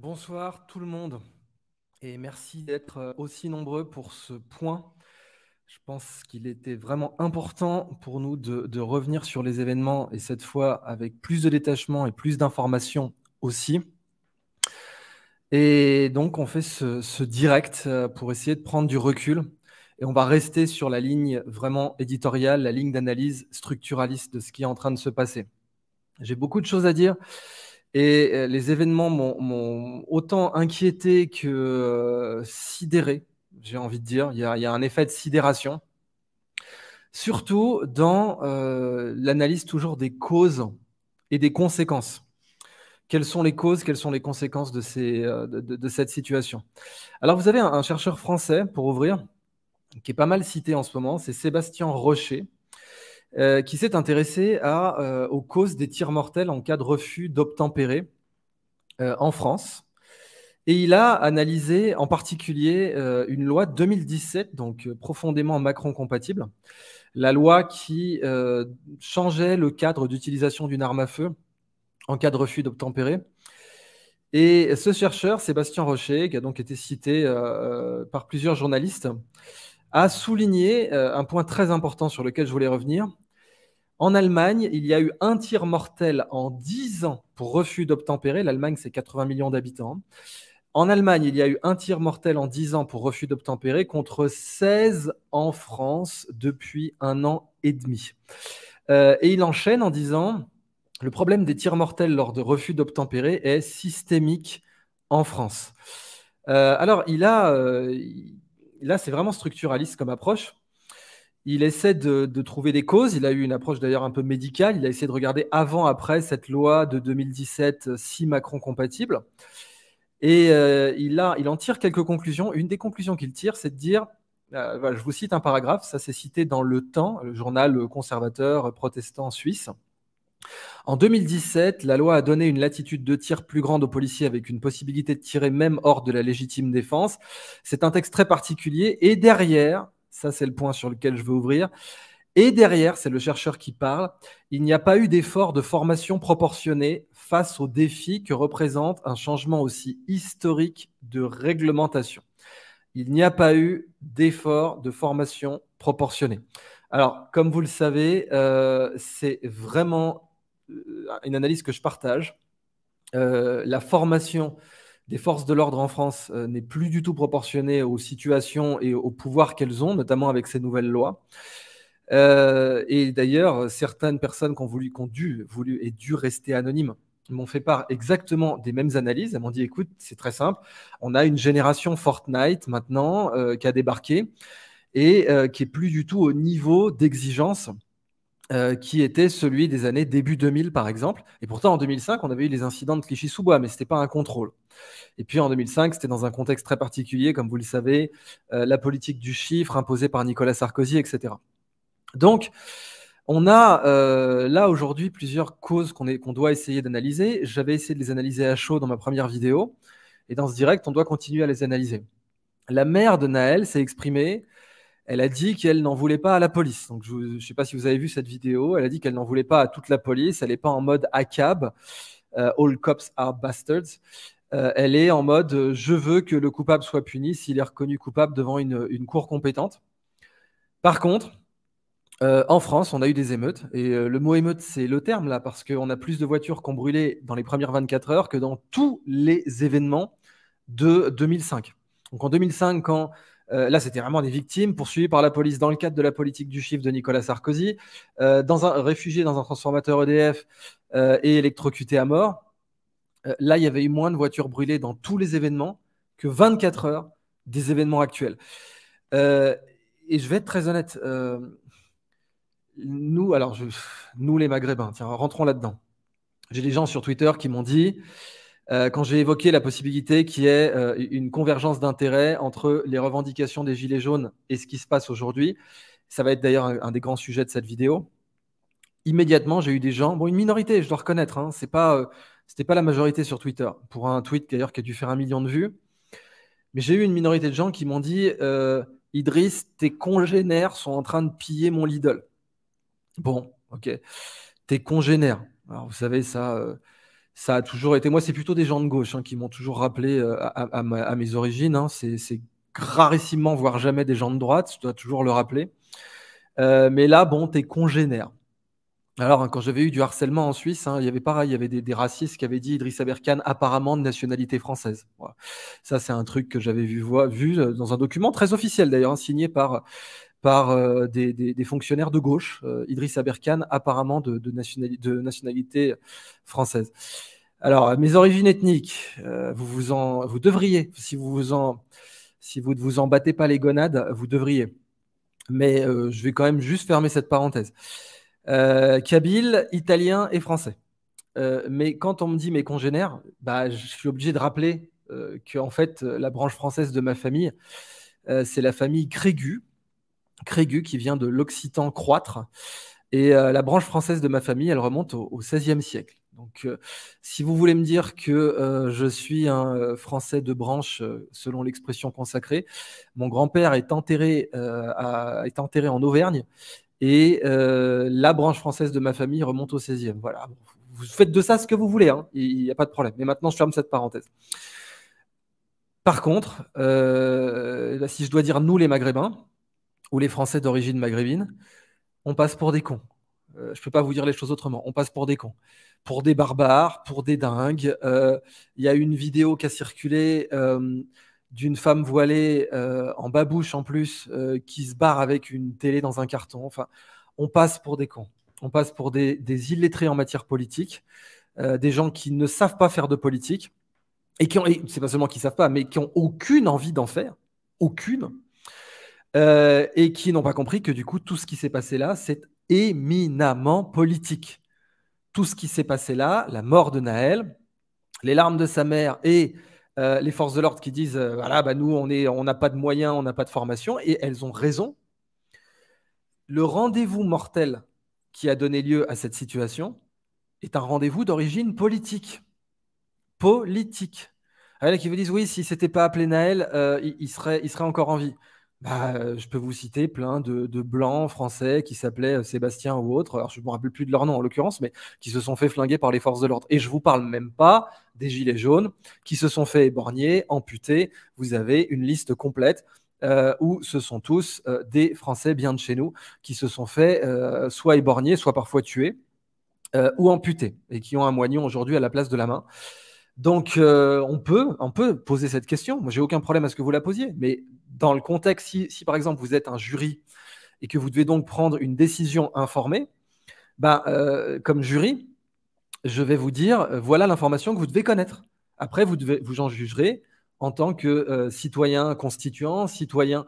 Bonsoir tout le monde et merci d'être euh, euh, aussi nombreux pour ce point. Je pense qu'il était vraiment important pour nous de, revenir sur les événements et cette fois avec plus de détachement et plus d'informations aussi. Et donc on fait ce, direct euh, pour essayer de prendre du recul et on va rester sur la ligne vraiment éditoriale, la ligne d'analyse structuraliste de ce qui est en train de se passer. J'ai beaucoup de choses à dire et euh, les événements m'ont autant inquiété que euh, sidéré, j'ai envie de dire. Il y, a, un effet de sidération. Surtout dans euh, l'analyse toujours des causes et des conséquences quelles sont les causes, quelles sont les conséquences de, cette situation. Alors, vous avez un, chercheur français, pour ouvrir, qui est pas mal cité en ce moment, c'est Sébastien Rocher, euh, qui s'est intéressé à, euh, aux causes des tirs mortels en cas de refus d'obtempérer euh, en France. Et il a analysé en particulier une loi 2017, donc profondément Macron compatible, la loi qui changeait le cadre d'utilisation d'une arme à feu en cas de refus d'obtempérer. Et ce chercheur, Sébastien Rocher, qui a donc été cité par plusieurs journalistes, a souligné euh, un point très important sur lequel je voulais revenir. En Allemagne, il y a eu un tir mortel en 10 ans pour refus d'obtempérer. L'Allemagne, c'est 80 millions d'habitants. En Allemagne, il y a eu un tir mortel en 10 ans pour refus d'obtempérer contre 16 en France depuis un an et demi. Euh, et il enchaîne en disant, le problème des tirs mortels lors de refus d'obtempérer est systémique en France. Euh, alors, il a là, c'est vraiment structuraliste comme approche. Il essaie de, trouver des causes. Il a eu une approche d'ailleurs un peu médicale. Il a essayé de regarder avant-après cette loi de 2017 si Macron compatible. Et euh, il, en tire quelques conclusions. Une des conclusions qu'il tire, c'est de dire, euh, je vous cite un paragraphe, ça c'est cité dans Le Temps, le journal conservateur protestant suisse. En 2017, la loi a donné une latitude de tir plus grande aux policiers avec une possibilité de tirer même hors de la légitime défense. C'est un texte très particulier. Et derrière, ça c'est le point sur lequel je veux ouvrir, et derrière, c'est le chercheur qui parle, il n'y a pas eu d'effort de formation proportionnée face aux défis que représente un changement aussi historique de réglementation. Il n'y a pas eu d'effort de formation proportionnée Alors, comme vous le savez, euh, c'est vraiment euh, une analyse que je partage. Euh, la formation des forces de l'ordre en France euh, n'est plus du tout proportionnée aux situations et aux pouvoirs qu'elles ont, notamment avec ces nouvelles lois. et d'ailleurs, certaines personnes qui ont, voulu, dû, voulu et dû rester anonymes m'ont fait part exactement des mêmes analyses. Elles m'ont dit, écoute, c'est très simple, on a une génération Fortnite maintenant qui a débarqué et qui est plus du tout au niveau d'exigence euh, qui était celui des années début 2000 par exemple. Et pourtant en 2005, on avait eu les incidents de Clichy-sous-Bois, mais ce n'était pas un contrôle. Et puis en 2005, c'était dans un contexte très particulier, comme vous le savez, euh, la politique du chiffre imposée par Nicolas Sarkozy, etc. Donc, on a euh, là aujourd'hui plusieurs causes qu'on doit essayer d'analyser. J'avais essayé de les analyser à chaud dans ma première vidéo, et dans ce direct, on doit continuer à les analyser. La mère de Naël s'est exprimée elle a dit qu'elle n'en voulait pas à la police. Donc, je ne sais pas si vous avez vu cette vidéo. Elle a dit qu'elle n'en voulait pas à toute la police. Elle n'est pas en mode ACAB, euh, All Cops Are Bastards. Euh, elle est en mode euh, je veux que le coupable soit puni s'il est reconnu coupable devant une, cour compétente. Par contre, en France, on a eu des émeutes. Et le mot émeute, c'est le terme là, parce qu'on a plus de voitures qui ont brûlé dans les premières 24 heures que dans tous les événements de 2005. Donc en 2005, quand euh, là, c'était vraiment des victimes poursuivies par la police dans le cadre de la politique du chiffre de Nicolas Sarkozy, euh, dans un réfugié dans un transformateur EDF euh, et électrocuté à mort. là, il y avait eu moins de voitures brûlées dans tous les événements que 24 heures des événements actuels. et je vais être très honnête, nous, alors nous les Maghrébins, tiens, rentrons là-dedans. J'ai des gens sur Twitter qui m'ont dit euh, quand j'ai évoqué la possibilité qui est ait euh, une convergence d'intérêts entre les revendications des Gilets jaunes et ce qui se passe aujourd'hui. Ça va être d'ailleurs un, des grands sujets de cette vidéo. Immédiatement, j'ai eu des gens, bon, une minorité, je dois reconnaître, hein, c'est pas, euh, c'était pas la majorité sur Twitter, pour un tweet d'ailleurs qui a dû faire un million de vues. Mais j'ai eu une minorité de gens qui m'ont dit Idriss, tes congénères sont en train de piller mon Lidl. Bon, ok. Tes congénères. Alors, vous savez, ça, ça a toujours été. Moi, c'est plutôt des gens de gauche hein, qui m'ont toujours rappelé euh, à, mes origines. Hein. C'est rarissimement, voire jamais, des gens de droite. Je dois toujours le rappeler. Euh, mais là, bon, t'es congénère. Alors, hein, quand j'avais eu du harcèlement en Suisse, il y avait pareil, il y avait des, racistes qui avaient dit Idriss Aberkan apparemment de nationalité française. Ça, c'est un truc que j'avais vu, vu, euh, dans un document très officiel d'ailleurs, signé par par euh, des, fonctionnaires de gauche, euh, Idriss Aberkan, apparemment de, nationalité française. Alors, mes origines ethniques, euh, vous, vous, en, vous devriez, si vous, ne vous en battez pas les gonades, vous devriez. Mais je vais quand même juste fermer cette parenthèse. Kabyle, italien et français. mais quand on me dit mes congénères, bah, je suis obligé de rappeler que en fait la branche française de ma famille, c'est la famille Crégu, Crégu, qui vient de l'occitan croître. Et euh, la branche française de ma famille, elle remonte au XVIe siècle. Donc, euh, si vous voulez me dire que euh, je suis un Français de branche, selon l'expression consacrée, mon grand-père est, enterré, est enterré en Auvergne et la branche française de ma famille remonte au XVIe. Voilà, vous faites de ça ce que vous voulez, hein. il n'y a pas de problème. Mais maintenant, je ferme cette parenthèse. Par contre, si je dois dire nous les Maghrébins, ou les Français d'origine maghrébine, on passe pour des cons. Euh, je ne peux pas vous dire les choses autrement. On passe pour des cons, pour des barbares, pour des dingues. Euh, il y a une vidéo qui a circulé euh, d'une femme voilée en babouche en plus qui se barre avec une télé dans un carton. Enfin, on passe pour des cons. On passe pour des, illettrés en matière politique, des gens qui ne savent pas faire de politique et qui n'est c'est pas seulement qui savent pas, mais qui ont aucune envie d'en faire, aucune euh, et qui n'ont pas compris que du coup, tout ce qui s'est passé là, c'est éminemment politique. Tout ce qui s'est passé là, la mort de Naël, les larmes de sa mère et euh, les forces de l'ordre qui disent euh, voilà, bah nous, on n'a pas de moyens, on n'a pas de formation, et elles ont raison. Le rendez-vous mortel qui a donné lieu à cette situation est un rendez-vous d'origine politique. Politique. Ah, il y en a qui vous disent oui, si c'était pas appelé Naël, il, serait, il serait encore en vie. Bah, je peux vous citer plein de blancs français qui s'appelaient, Sébastien ou autre, alors je me rappelle plus de leur nom en l'occurrence, mais qui se sont fait flinguer par les forces de l'ordre et je vous parle même pas des gilets jaunes qui se sont fait éborgner, amputer. Vous avez une liste complète, où ce sont tous, des Français bien de chez nous qui se sont fait, soit éborgner, soit parfois tués, ou amputés et qui ont un moignon aujourd'hui à la place de la main. Donc, euh, on, peut, poser cette question. Moi, j'ai aucun problème à ce que vous la posiez. Mais dans le contexte, si, par exemple vous êtes un jury et que vous devez donc prendre une décision informée, ben, euh, comme jury, je vais vous dire euh, voilà l'information que vous devez connaître. Après, vous, devez, vous en jugerez en tant que citoyen constituant, citoyen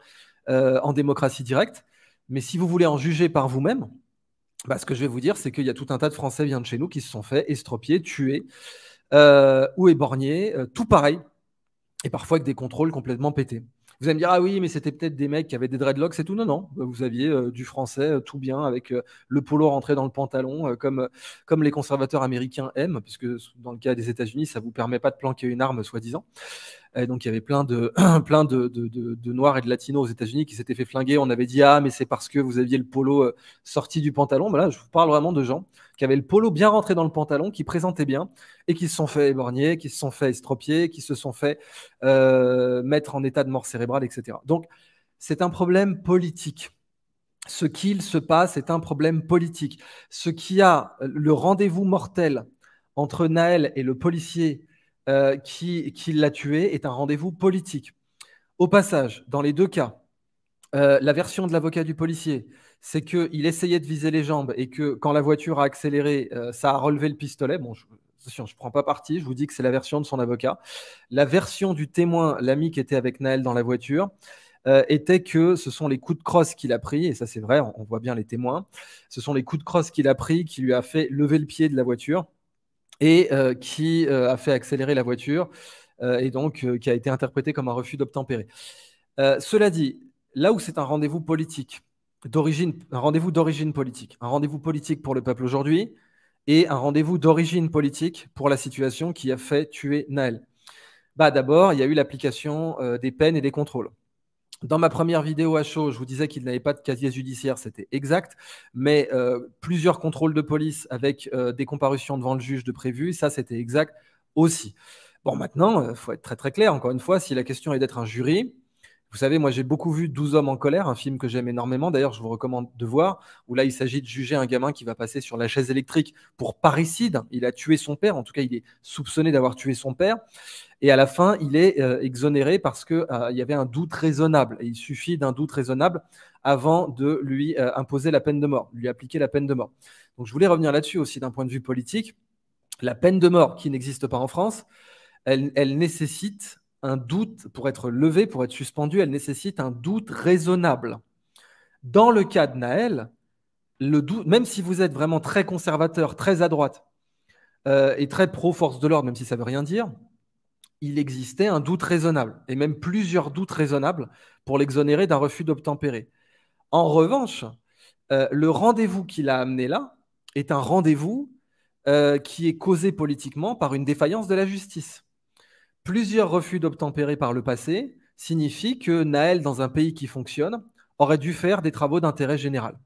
en démocratie directe. Mais si vous voulez en juger par vous-même, ben, ce que je vais vous dire, c'est qu'il y a tout un tas de Français viennent de chez nous qui se sont fait estropier, tuer, euh, ou éborgné, euh, tout pareil, et parfois avec des contrôles complètement pétés. Vous allez me dire, ah oui, mais c'était peut-être des mecs qui avaient des dreadlocks et tout. Non, non, bah, vous aviez euh, du français tout bien avec le polo rentré dans le pantalon, comme, comme les conservateurs américains aiment, puisque dans le cas des États-Unis, ça ne vous permet pas de planquer une arme, soi-disant. Euh, donc il y avait plein de, noirs et de latinos aux États-Unis qui s'étaient fait flinguer. On avait dit ah mais c'est parce que vous aviez le polo euh, sorti du pantalon. Mais ben là je vous parle vraiment de gens qui avaient le polo bien rentré dans le pantalon, qui présentaient bien et qui se sont fait éborgner, qui se sont fait estropier, qui se sont fait euh, mettre en état de mort cérébrale, etc. Donc c'est un problème politique ce qu'il se passe est un problème politique. Ce qui a le rendez-vous mortel entre Naël et le policier euh, qui, l'a tué est un rendez-vous politique. Au passage, dans les deux cas, euh, la version de l'avocat du policier, c'est qu'il essayait de viser les jambes et que quand la voiture a accéléré, euh, ça a relevé le pistolet. Bon, je, ne prends pas parti, je vous dis que c'est la version de son avocat. La version du témoin, l'ami qui était avec Naël dans la voiture, était que ce sont les coups de crosse qu'il a pris, et ça c'est vrai, on, voit bien les témoins, ce sont les coups de crosse qu'il a pris qui lui a fait lever le pied de la voiture et euh, qui euh, a fait accélérer la voiture euh, et donc qui a été interprété comme un refus d'obtempérer. cela dit, là où c'est un rendez-vous politique, d'origine, un rendez-vous d'origine politique, un rendez-vous politique pour le peuple aujourd'hui et un rendez-vous d'origine politique pour la situation qui a fait tuer Naël. Bah, D'abord, il y a eu l'application des peines et des contrôles. Dans ma première vidéo à chaud, je vous disais qu'il n'avait pas de casier judiciaire, c'était exact, mais euh, plusieurs contrôles de police avec euh, des comparutions devant le juge de prévu, ça c'était exact aussi. Bon, maintenant, il euh, faut être très très clair, encore une fois, si la question est d'être un jury, vous savez, moi j'ai beaucoup vu 12 hommes en colère, un film que j'aime énormément, d'ailleurs je vous recommande de voir, où là il s'agit de juger un gamin qui va passer sur la chaise électrique pour parricide. Il a tué son père, en tout cas il est soupçonné d'avoir tué son père. Et à la fin, il est euh, exonéré parce qu'il euh, il y avait un doute raisonnable. Et il suffit d'un doute raisonnable avant de lui euh, imposer la peine de mort, lui appliquer la peine de mort. Donc je voulais revenir là-dessus aussi d'un point de vue politique. La peine de mort qui n'existe pas en France, elle nécessite un doute, pour être levé, pour être suspendu, elle nécessite un doute raisonnable. Dans le cas de Naël, le même si vous êtes vraiment très conservateur, très à droite euh, et très pro-force de l'ordre, même si ça ne veut rien dire, il existait un doute raisonnable, et même plusieurs doutes raisonnables pour l'exonérer d'un refus d'obtempérer. En revanche, euh, le rendez-vous qu'il a amené là est un rendez-vous euh, qui est causé politiquement par une défaillance de la justice plusieurs refus d'obtempérer par le passé signifient que Naël, dans un pays qui fonctionne, aurait dû faire des travaux d'intérêt général.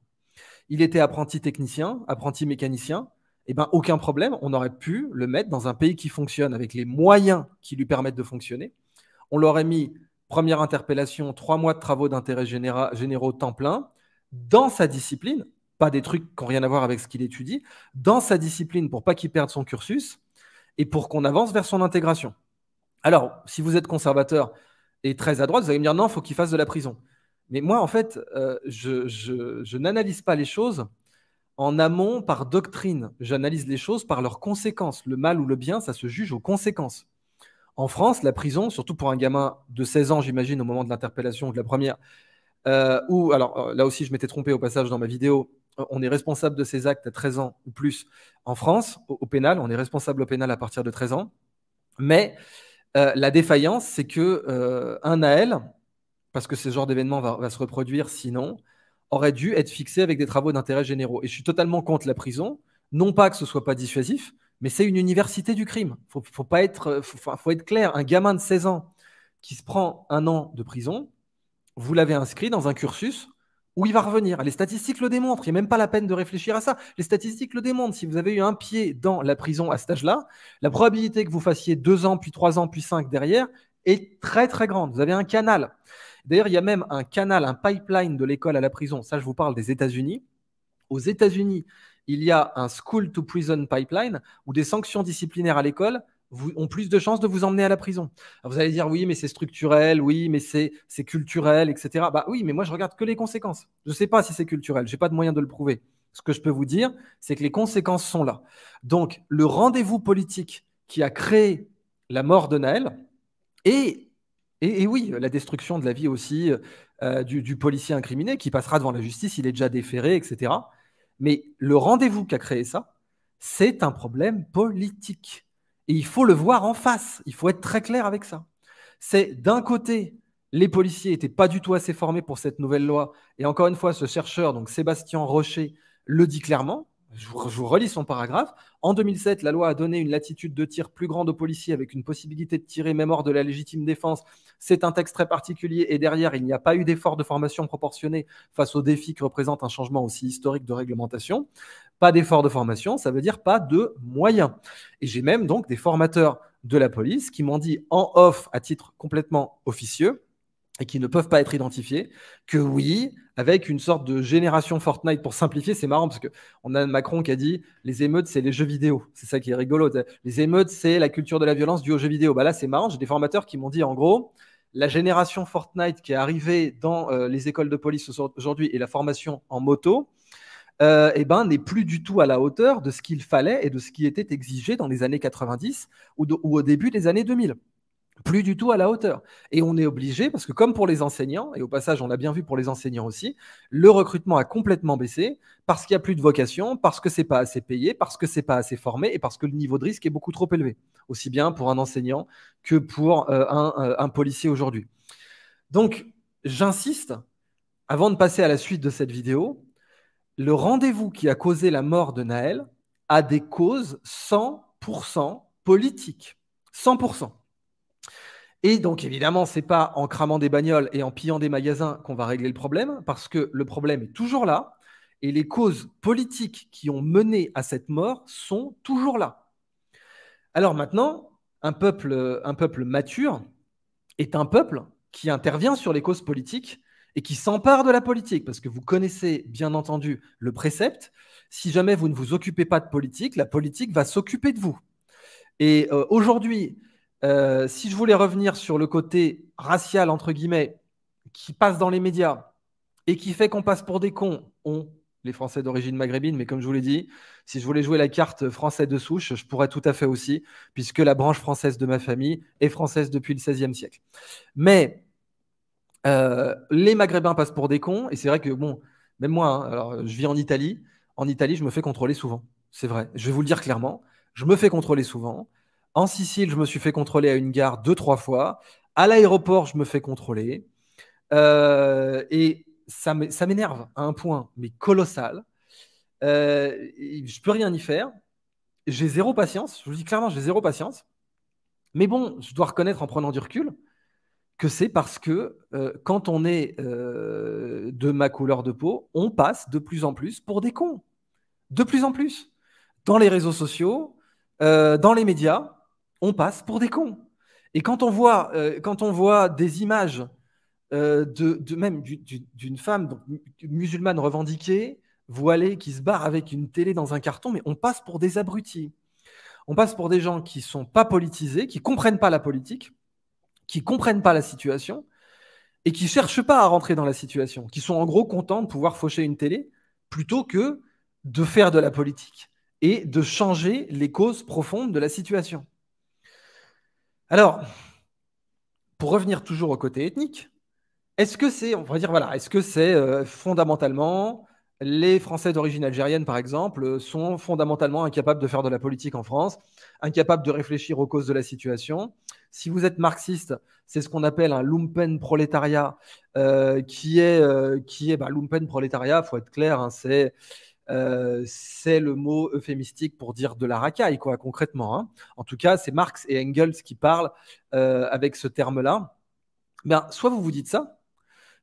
Il était apprenti technicien, apprenti mécanicien, eh ben, aucun problème, on aurait pu le mettre dans un pays qui fonctionne avec les moyens qui lui permettent de fonctionner. On l'aurait mis, première interpellation, trois mois de travaux d'intérêt généraux temps plein, dans sa discipline, pas des trucs qui n'ont rien à voir avec ce qu'il étudie, dans sa discipline pour pas qu'il perde son cursus et pour qu'on avance vers son intégration. Alors, si vous êtes conservateur et très à droite, vous allez me dire non, faut il faut qu'il fasse de la prison. Mais moi, en fait, euh, je, n'analyse pas les choses en amont par doctrine. J'analyse les choses par leurs conséquences. Le mal ou le bien, ça se juge aux conséquences. En France, la prison, surtout pour un gamin de 16 ans, j'imagine, au moment de l'interpellation de la première, euh, ou alors euh, là aussi, je m'étais trompé au passage dans ma vidéo, on est responsable de ces actes à 13 ans ou plus en France, au, au pénal, on est responsable au pénal à partir de 13 ans. Mais euh, la défaillance, c'est que euh, un AL, parce que ce genre d'événement va, se reproduire sinon, aurait dû être fixé avec des travaux d'intérêt généraux. Et je suis totalement contre la prison, non pas que ce soit pas dissuasif, mais c'est une université du crime. Il être, euh, faut, être clair. Un gamin de 16 ans qui se prend un an de prison, vous l'avez inscrit dans un cursus où il va revenir. Les statistiques le démontrent. Il n'y a même pas la peine de réfléchir à ça. Les statistiques le démontrent. Si vous avez eu un pied dans la prison à cet âge-là, la probabilité que vous fassiez deux ans, puis trois ans, puis cinq derrière est très, très grande. Vous avez un canal. D'ailleurs, il y a même un canal, un pipeline de l'école à la prison. Ça, je vous parle des États-Unis. Aux États-Unis, il y a un school to prison pipeline où des sanctions disciplinaires à l'école ont plus de chances de vous emmener à la prison. vous allez dire oui, mais c'est structurel, oui, mais c'est culturel, etc. Bah oui, mais moi je regarde que les conséquences. Je ne sais pas si c'est culturel, Je n'ai pas de moyen de le prouver. Ce que je peux vous dire, c'est que les conséquences sont là. Donc le rendez-vous politique qui a créé la mort de Naël et, et, oui, la destruction de la vie aussi euh, du, policier incriminé qui passera devant la justice, il est déjà déféré, etc. Mais le rendez-vous qui a créé ça, c'est un problème politique. Et il faut le voir en face. Il faut être très clair avec ça. C'est d'un côté, les policiers n'étaient pas du tout assez formés pour cette nouvelle loi. Et encore une fois, ce chercheur, donc Sébastien Rocher, le dit clairement. Je vous, relis son paragraphe. En 2007, la loi a donné une latitude de tir plus grande aux policiers avec une possibilité de tirer même hors de la légitime défense. C'est un texte très particulier et derrière, il n'y a pas eu d'effort de formation proportionné face aux défis que représente un changement aussi historique de réglementation. Pas d'effort de formation, ça veut dire pas de moyens. Et j'ai même donc des formateurs de la police qui m'ont dit en off à titre complètement officieux et qui ne peuvent pas être identifiés, que oui, avec une sorte de génération Fortnite pour simplifier, c'est marrant parce que on a Macron qui a dit les émeutes c'est les jeux vidéo, c'est ça qui est rigolo. Les émeutes c'est la culture de la violence due aux jeux vidéo. Bah là c'est marrant, j'ai des formateurs qui m'ont dit en gros la génération Fortnite qui est arrivée dans euh, les écoles de police aujourd'hui et la formation en moto, euh, eh ben, n'est plus du tout à la hauteur de ce qu'il fallait et de ce qui était exigé dans les années 90 ou, au début des années 2000 plus du tout à la hauteur. Et on est obligé, parce que comme pour les enseignants, et au passage on l'a bien vu pour les enseignants aussi, le recrutement a complètement baissé parce qu'il n'y a plus de vocation, parce que c'est pas assez payé, parce que c'est pas assez formé et parce que le niveau de risque est beaucoup trop élevé, aussi bien pour un enseignant que pour euh, euh, un policier aujourd'hui. Donc j'insiste, avant de passer à la suite de cette vidéo, le rendez-vous qui a causé la mort de Naël a des causes 100% politiques. 100%. Et donc, évidemment, ce n'est pas en cramant des bagnoles et en pillant des magasins qu'on va régler le problème, parce que le problème est toujours là, et les causes politiques qui ont mené à cette mort sont toujours là. Alors maintenant, un peuple, un peuple mature est un peuple qui intervient sur les causes politiques et qui s'empare de la politique, parce que vous connaissez bien entendu le précepte, si jamais vous ne vous occupez pas de politique, la politique va s'occuper de vous. Et euh, aujourd'hui, euh, si je voulais revenir sur le côté racial, entre guillemets, qui passe dans les médias et qui fait qu'on passe pour des cons, on, les Français d'origine maghrébine, mais comme je vous l'ai dit, si je voulais jouer la carte français de souche, je pourrais tout à fait aussi, puisque la branche française de ma famille est française depuis le XVIe siècle. Mais euh, les Maghrébins passent pour des cons, et c'est vrai que, bon, même moi, hein, je vis en Italie. En Italie, je me fais contrôler souvent. C'est vrai. Je vais vous le dire clairement. Je me fais contrôler souvent. En Sicile, je me suis fait contrôler à une gare deux, trois fois. À l'aéroport, je me fais contrôler. Euh, et ça m'énerve à un point, mais colossal. Euh, je peux rien y faire. J'ai zéro patience. Je vous dis clairement, j'ai zéro patience. Mais bon, je dois reconnaître en prenant du recul que c'est parce que euh, quand on est euh, de ma couleur de peau, on passe de plus en plus pour des cons. De plus en plus. Dans les réseaux sociaux, euh, dans les médias, on passe pour des cons. Et quand on voit, quand on voit des images de, même d'une femme musulmane revendiquée, voilée, qui se barre avec une télé dans un carton, mais on passe pour des abrutis. On passe pour des gens qui ne sont pas politisés, qui ne comprennent pas la politique, qui ne comprennent pas la situation et qui ne cherchent pas à rentrer dans la situation, qui sont en gros contents de pouvoir faucher une télé plutôt que de faire de la politique et de changer les causes profondes de la situation. Alors, pour revenir toujours au côté ethnique, est-ce que c'est, on va dire voilà, est-ce que c'est euh, fondamentalement les Français d'origine algérienne, par exemple, euh, sont fondamentalement incapables de faire de la politique en France, incapables de réfléchir aux causes de la situation, si vous êtes marxiste, c'est ce qu'on appelle un lumpen prolétariat, euh, qui est, euh, qui est bah, prolétariat, faut être clair, hein, euh, c'est le mot euphémistique pour dire de la racaille, quoi, concrètement. Hein. En tout cas, c'est Marx et Engels qui parlent avec ce terme-là. Ben, soit vous vous dites ça,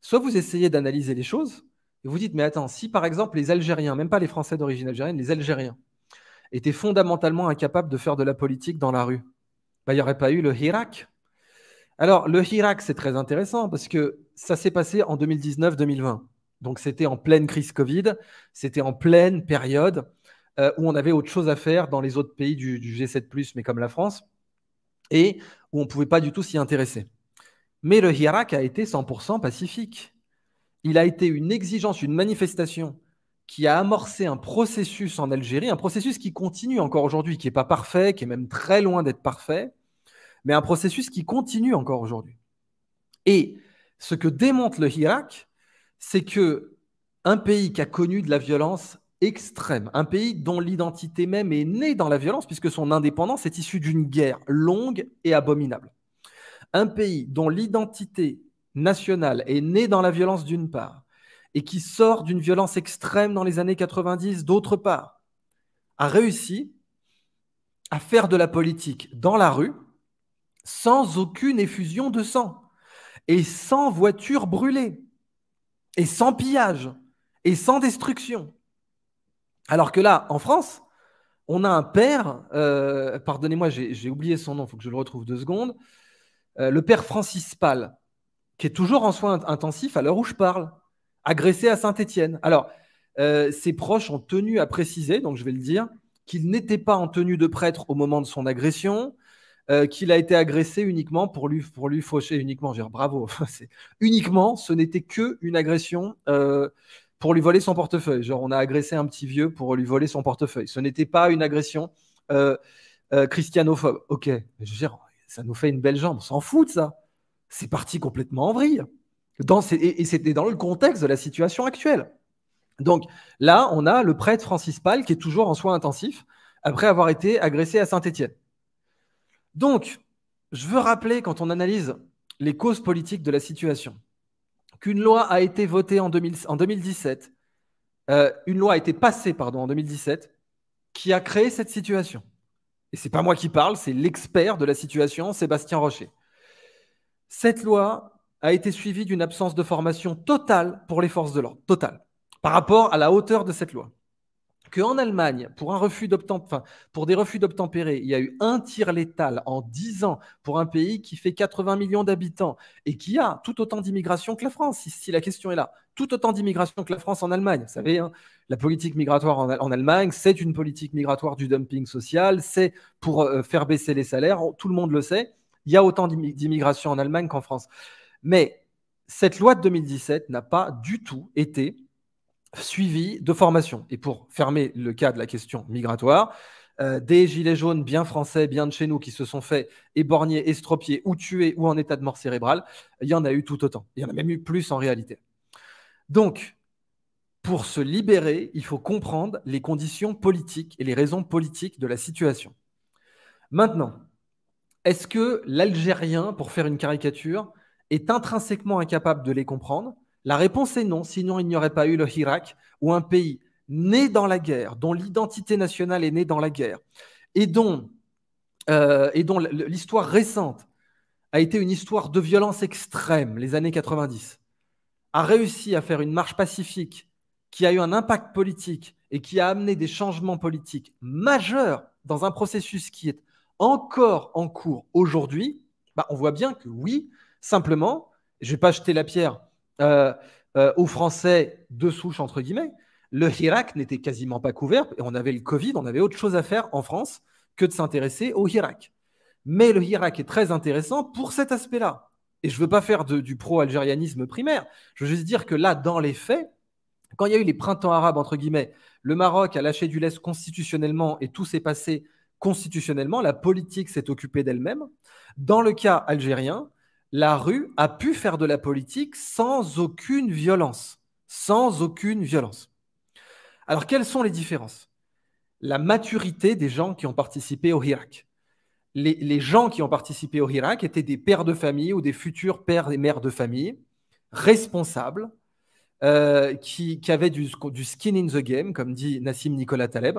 soit vous essayez d'analyser les choses et vous dites, mais attends, si par exemple les Algériens, même pas les Français d'origine algérienne, les Algériens, étaient fondamentalement incapables de faire de la politique dans la rue, bah, il n'y aurait pas eu le Hirak. Alors, le Hirak, c'est très intéressant parce que ça s'est passé en 2019-2020. Donc, c'était en pleine crise Covid, c'était en pleine période euh, où on avait autre chose à faire dans les autres pays du, du G7, mais comme la France, et où on ne pouvait pas du tout s'y intéresser. Mais le Hirak a été 100% pacifique. Il a été une exigence, une manifestation qui a amorcé un processus en Algérie, un processus qui continue encore aujourd'hui, qui n'est pas parfait, qui est même très loin d'être parfait, mais un processus qui continue encore aujourd'hui. Et ce que démonte le Hirak, c'est que un pays qui a connu de la violence extrême, un pays dont l'identité même est née dans la violence, puisque son indépendance est issue d'une guerre longue et abominable. Un pays dont l'identité nationale est née dans la violence d'une part, et qui sort d'une violence extrême dans les années 90, d'autre part, a réussi à faire de la politique dans la rue sans aucune effusion de sang, et sans voiture brûlée, et sans pillage, et sans destruction. Alors que là, en France, on a un père, euh, pardonnez-moi, j'ai oublié son nom, il faut que je le retrouve deux secondes, euh, le père Francis Pal, qui est toujours en soins intensifs à l'heure où je parle agressé à Saint-Étienne. Alors, euh, ses proches ont tenu à préciser, donc je vais le dire, qu'il n'était pas en tenue de prêtre au moment de son agression, euh, qu'il a été agressé uniquement pour lui, pour lui faucher, uniquement, je veux dire, bravo, uniquement, ce n'était que une agression euh, pour lui voler son portefeuille. Genre, on a agressé un petit vieux pour lui voler son portefeuille. Ce n'était pas une agression christianophobe. Ok, je veux dire, ça nous fait une belle jambe, on s'en fout de ça. C'est parti complètement en vrille. Dans et, c'était dans le contexte de la situation actuelle. Donc là, on a le prêtre Francis Pal qui est toujours en soins intensifs après avoir été agressé à Saint-Étienne. Donc, je veux rappeler, quand on analyse les causes politiques de la situation, qu'une loi a été votée en, en 2017, euh, une loi a été passée pardon, en 2017, qui a créé cette situation. Et c'est pas moi qui parle, c'est l'expert de la situation, Sébastien Rocher. Cette loi a été suivi d'une absence de formation totale pour les forces de l'ordre, totale, par rapport à la hauteur de cette loi. Qu'en Allemagne, pour, un refus des refus d'obtempérer, il y a eu un tir létal en 10 ans pour un pays qui fait 80 millions d'habitants et qui a tout autant d'immigration que la France, si, la question est là. Tout autant d'immigration que la France en Allemagne. Vous savez, hein. la politique migratoire en, Allemagne, c'est une politique migratoire du dumping social, c'est pour euh, faire baisser les salaires, tout le monde le sait. Il y a autant d'immigration en Allemagne qu'en France. Mais cette loi de 2017 n'a pas du tout été suivie de formation. Et pour fermer le cas de la question migratoire, euh, des gilets jaunes bien français, bien de chez nous, qui se sont fait éborgner, estropiés, ou tués, ou en état de mort cérébrale, il y en a eu tout autant. Il y en a même eu plus en réalité. Donc, pour se libérer, il faut comprendre les conditions politiques et les raisons politiques de la situation. Maintenant, est-ce que l'Algérien, pour faire une caricature, est intrinsèquement incapable de les comprendre La réponse est non, sinon il n'y aurait pas eu le Hirak, ou un pays né dans la guerre, dont l'identité nationale est née dans la guerre, et dont, euh, l'histoire récente a été une histoire de violence extrême, les années 90, a réussi à faire une marche pacifique qui a eu un impact politique et qui a amené des changements politiques majeurs dans un processus qui est encore en cours aujourd'hui, bah, on voit bien que oui, Simplement, je ne vais pas jeter la pierre euh, euh, aux Français de souche, entre guillemets. Le Hirak n'était quasiment pas couvert et on avait le Covid, on avait autre chose à faire en France que de s'intéresser au Hirak. Mais le Hirak est très intéressant pour cet aspect-là. Et je ne veux pas faire du pro-algérianisme primaire. Je veux juste dire que là, dans les faits, quand il y a eu les printemps arabes, entre guillemets, le Maroc a lâché du lest constitutionnellement et tout s'est passé constitutionnellement. La politique s'est occupée d'elle-même. Dans le cas algérien, la rue a pu faire de la politique sans aucune violence. Sans aucune violence. Alors, quelles sont les différences La maturité des gens qui ont participé au Hirak. Les, gens qui ont participé au Hirak étaient des pères de famille ou des futurs pères et mères de famille, responsables, euh, qui, avaient du, du, skin in the game, comme dit Nassim Nicolas Taleb.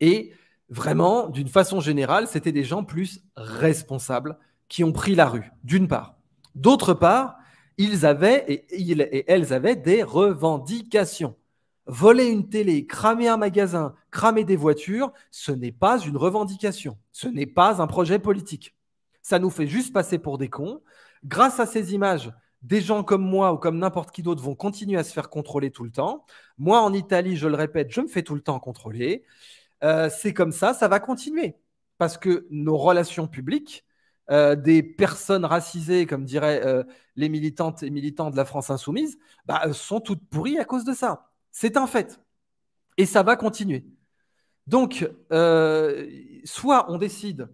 Et vraiment, d'une façon générale, c'était des gens plus responsables qui ont pris la rue, d'une part. D'autre part, ils avaient et, et elles avaient des revendications. Voler une télé, cramer un magasin, cramer des voitures, ce n'est pas une revendication, ce n'est pas un projet politique. Ça nous fait juste passer pour des cons. Grâce à ces images, des gens comme moi ou comme n'importe qui d'autre vont continuer à se faire contrôler tout le temps. Moi, en Italie, je le répète, je me fais tout le temps contrôler. Euh, c'est comme ça, ça va continuer. Parce que nos relations publiques, euh, des personnes racisées, comme diraient euh, les militantes et militants de la France insoumise, bah, euh, sont toutes pourries à cause de ça. C'est un fait. Et ça va continuer. Donc, soit on décide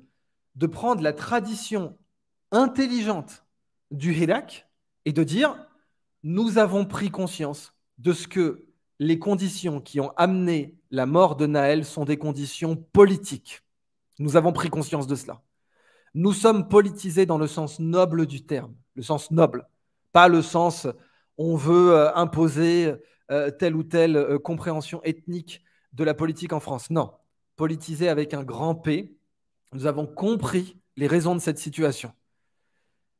de prendre la tradition intelligente du HEDAC et de dire, nous avons pris conscience de ce que les conditions qui ont amené la mort de Naël sont des conditions politiques. Nous avons pris conscience de cela nous sommes politisés dans le sens noble du terme, le sens noble, pas le sens on veut euh, imposer euh, telle ou telle euh, compréhension ethnique de la politique en France. Non, politisés avec un grand P, nous avons compris les raisons de cette situation.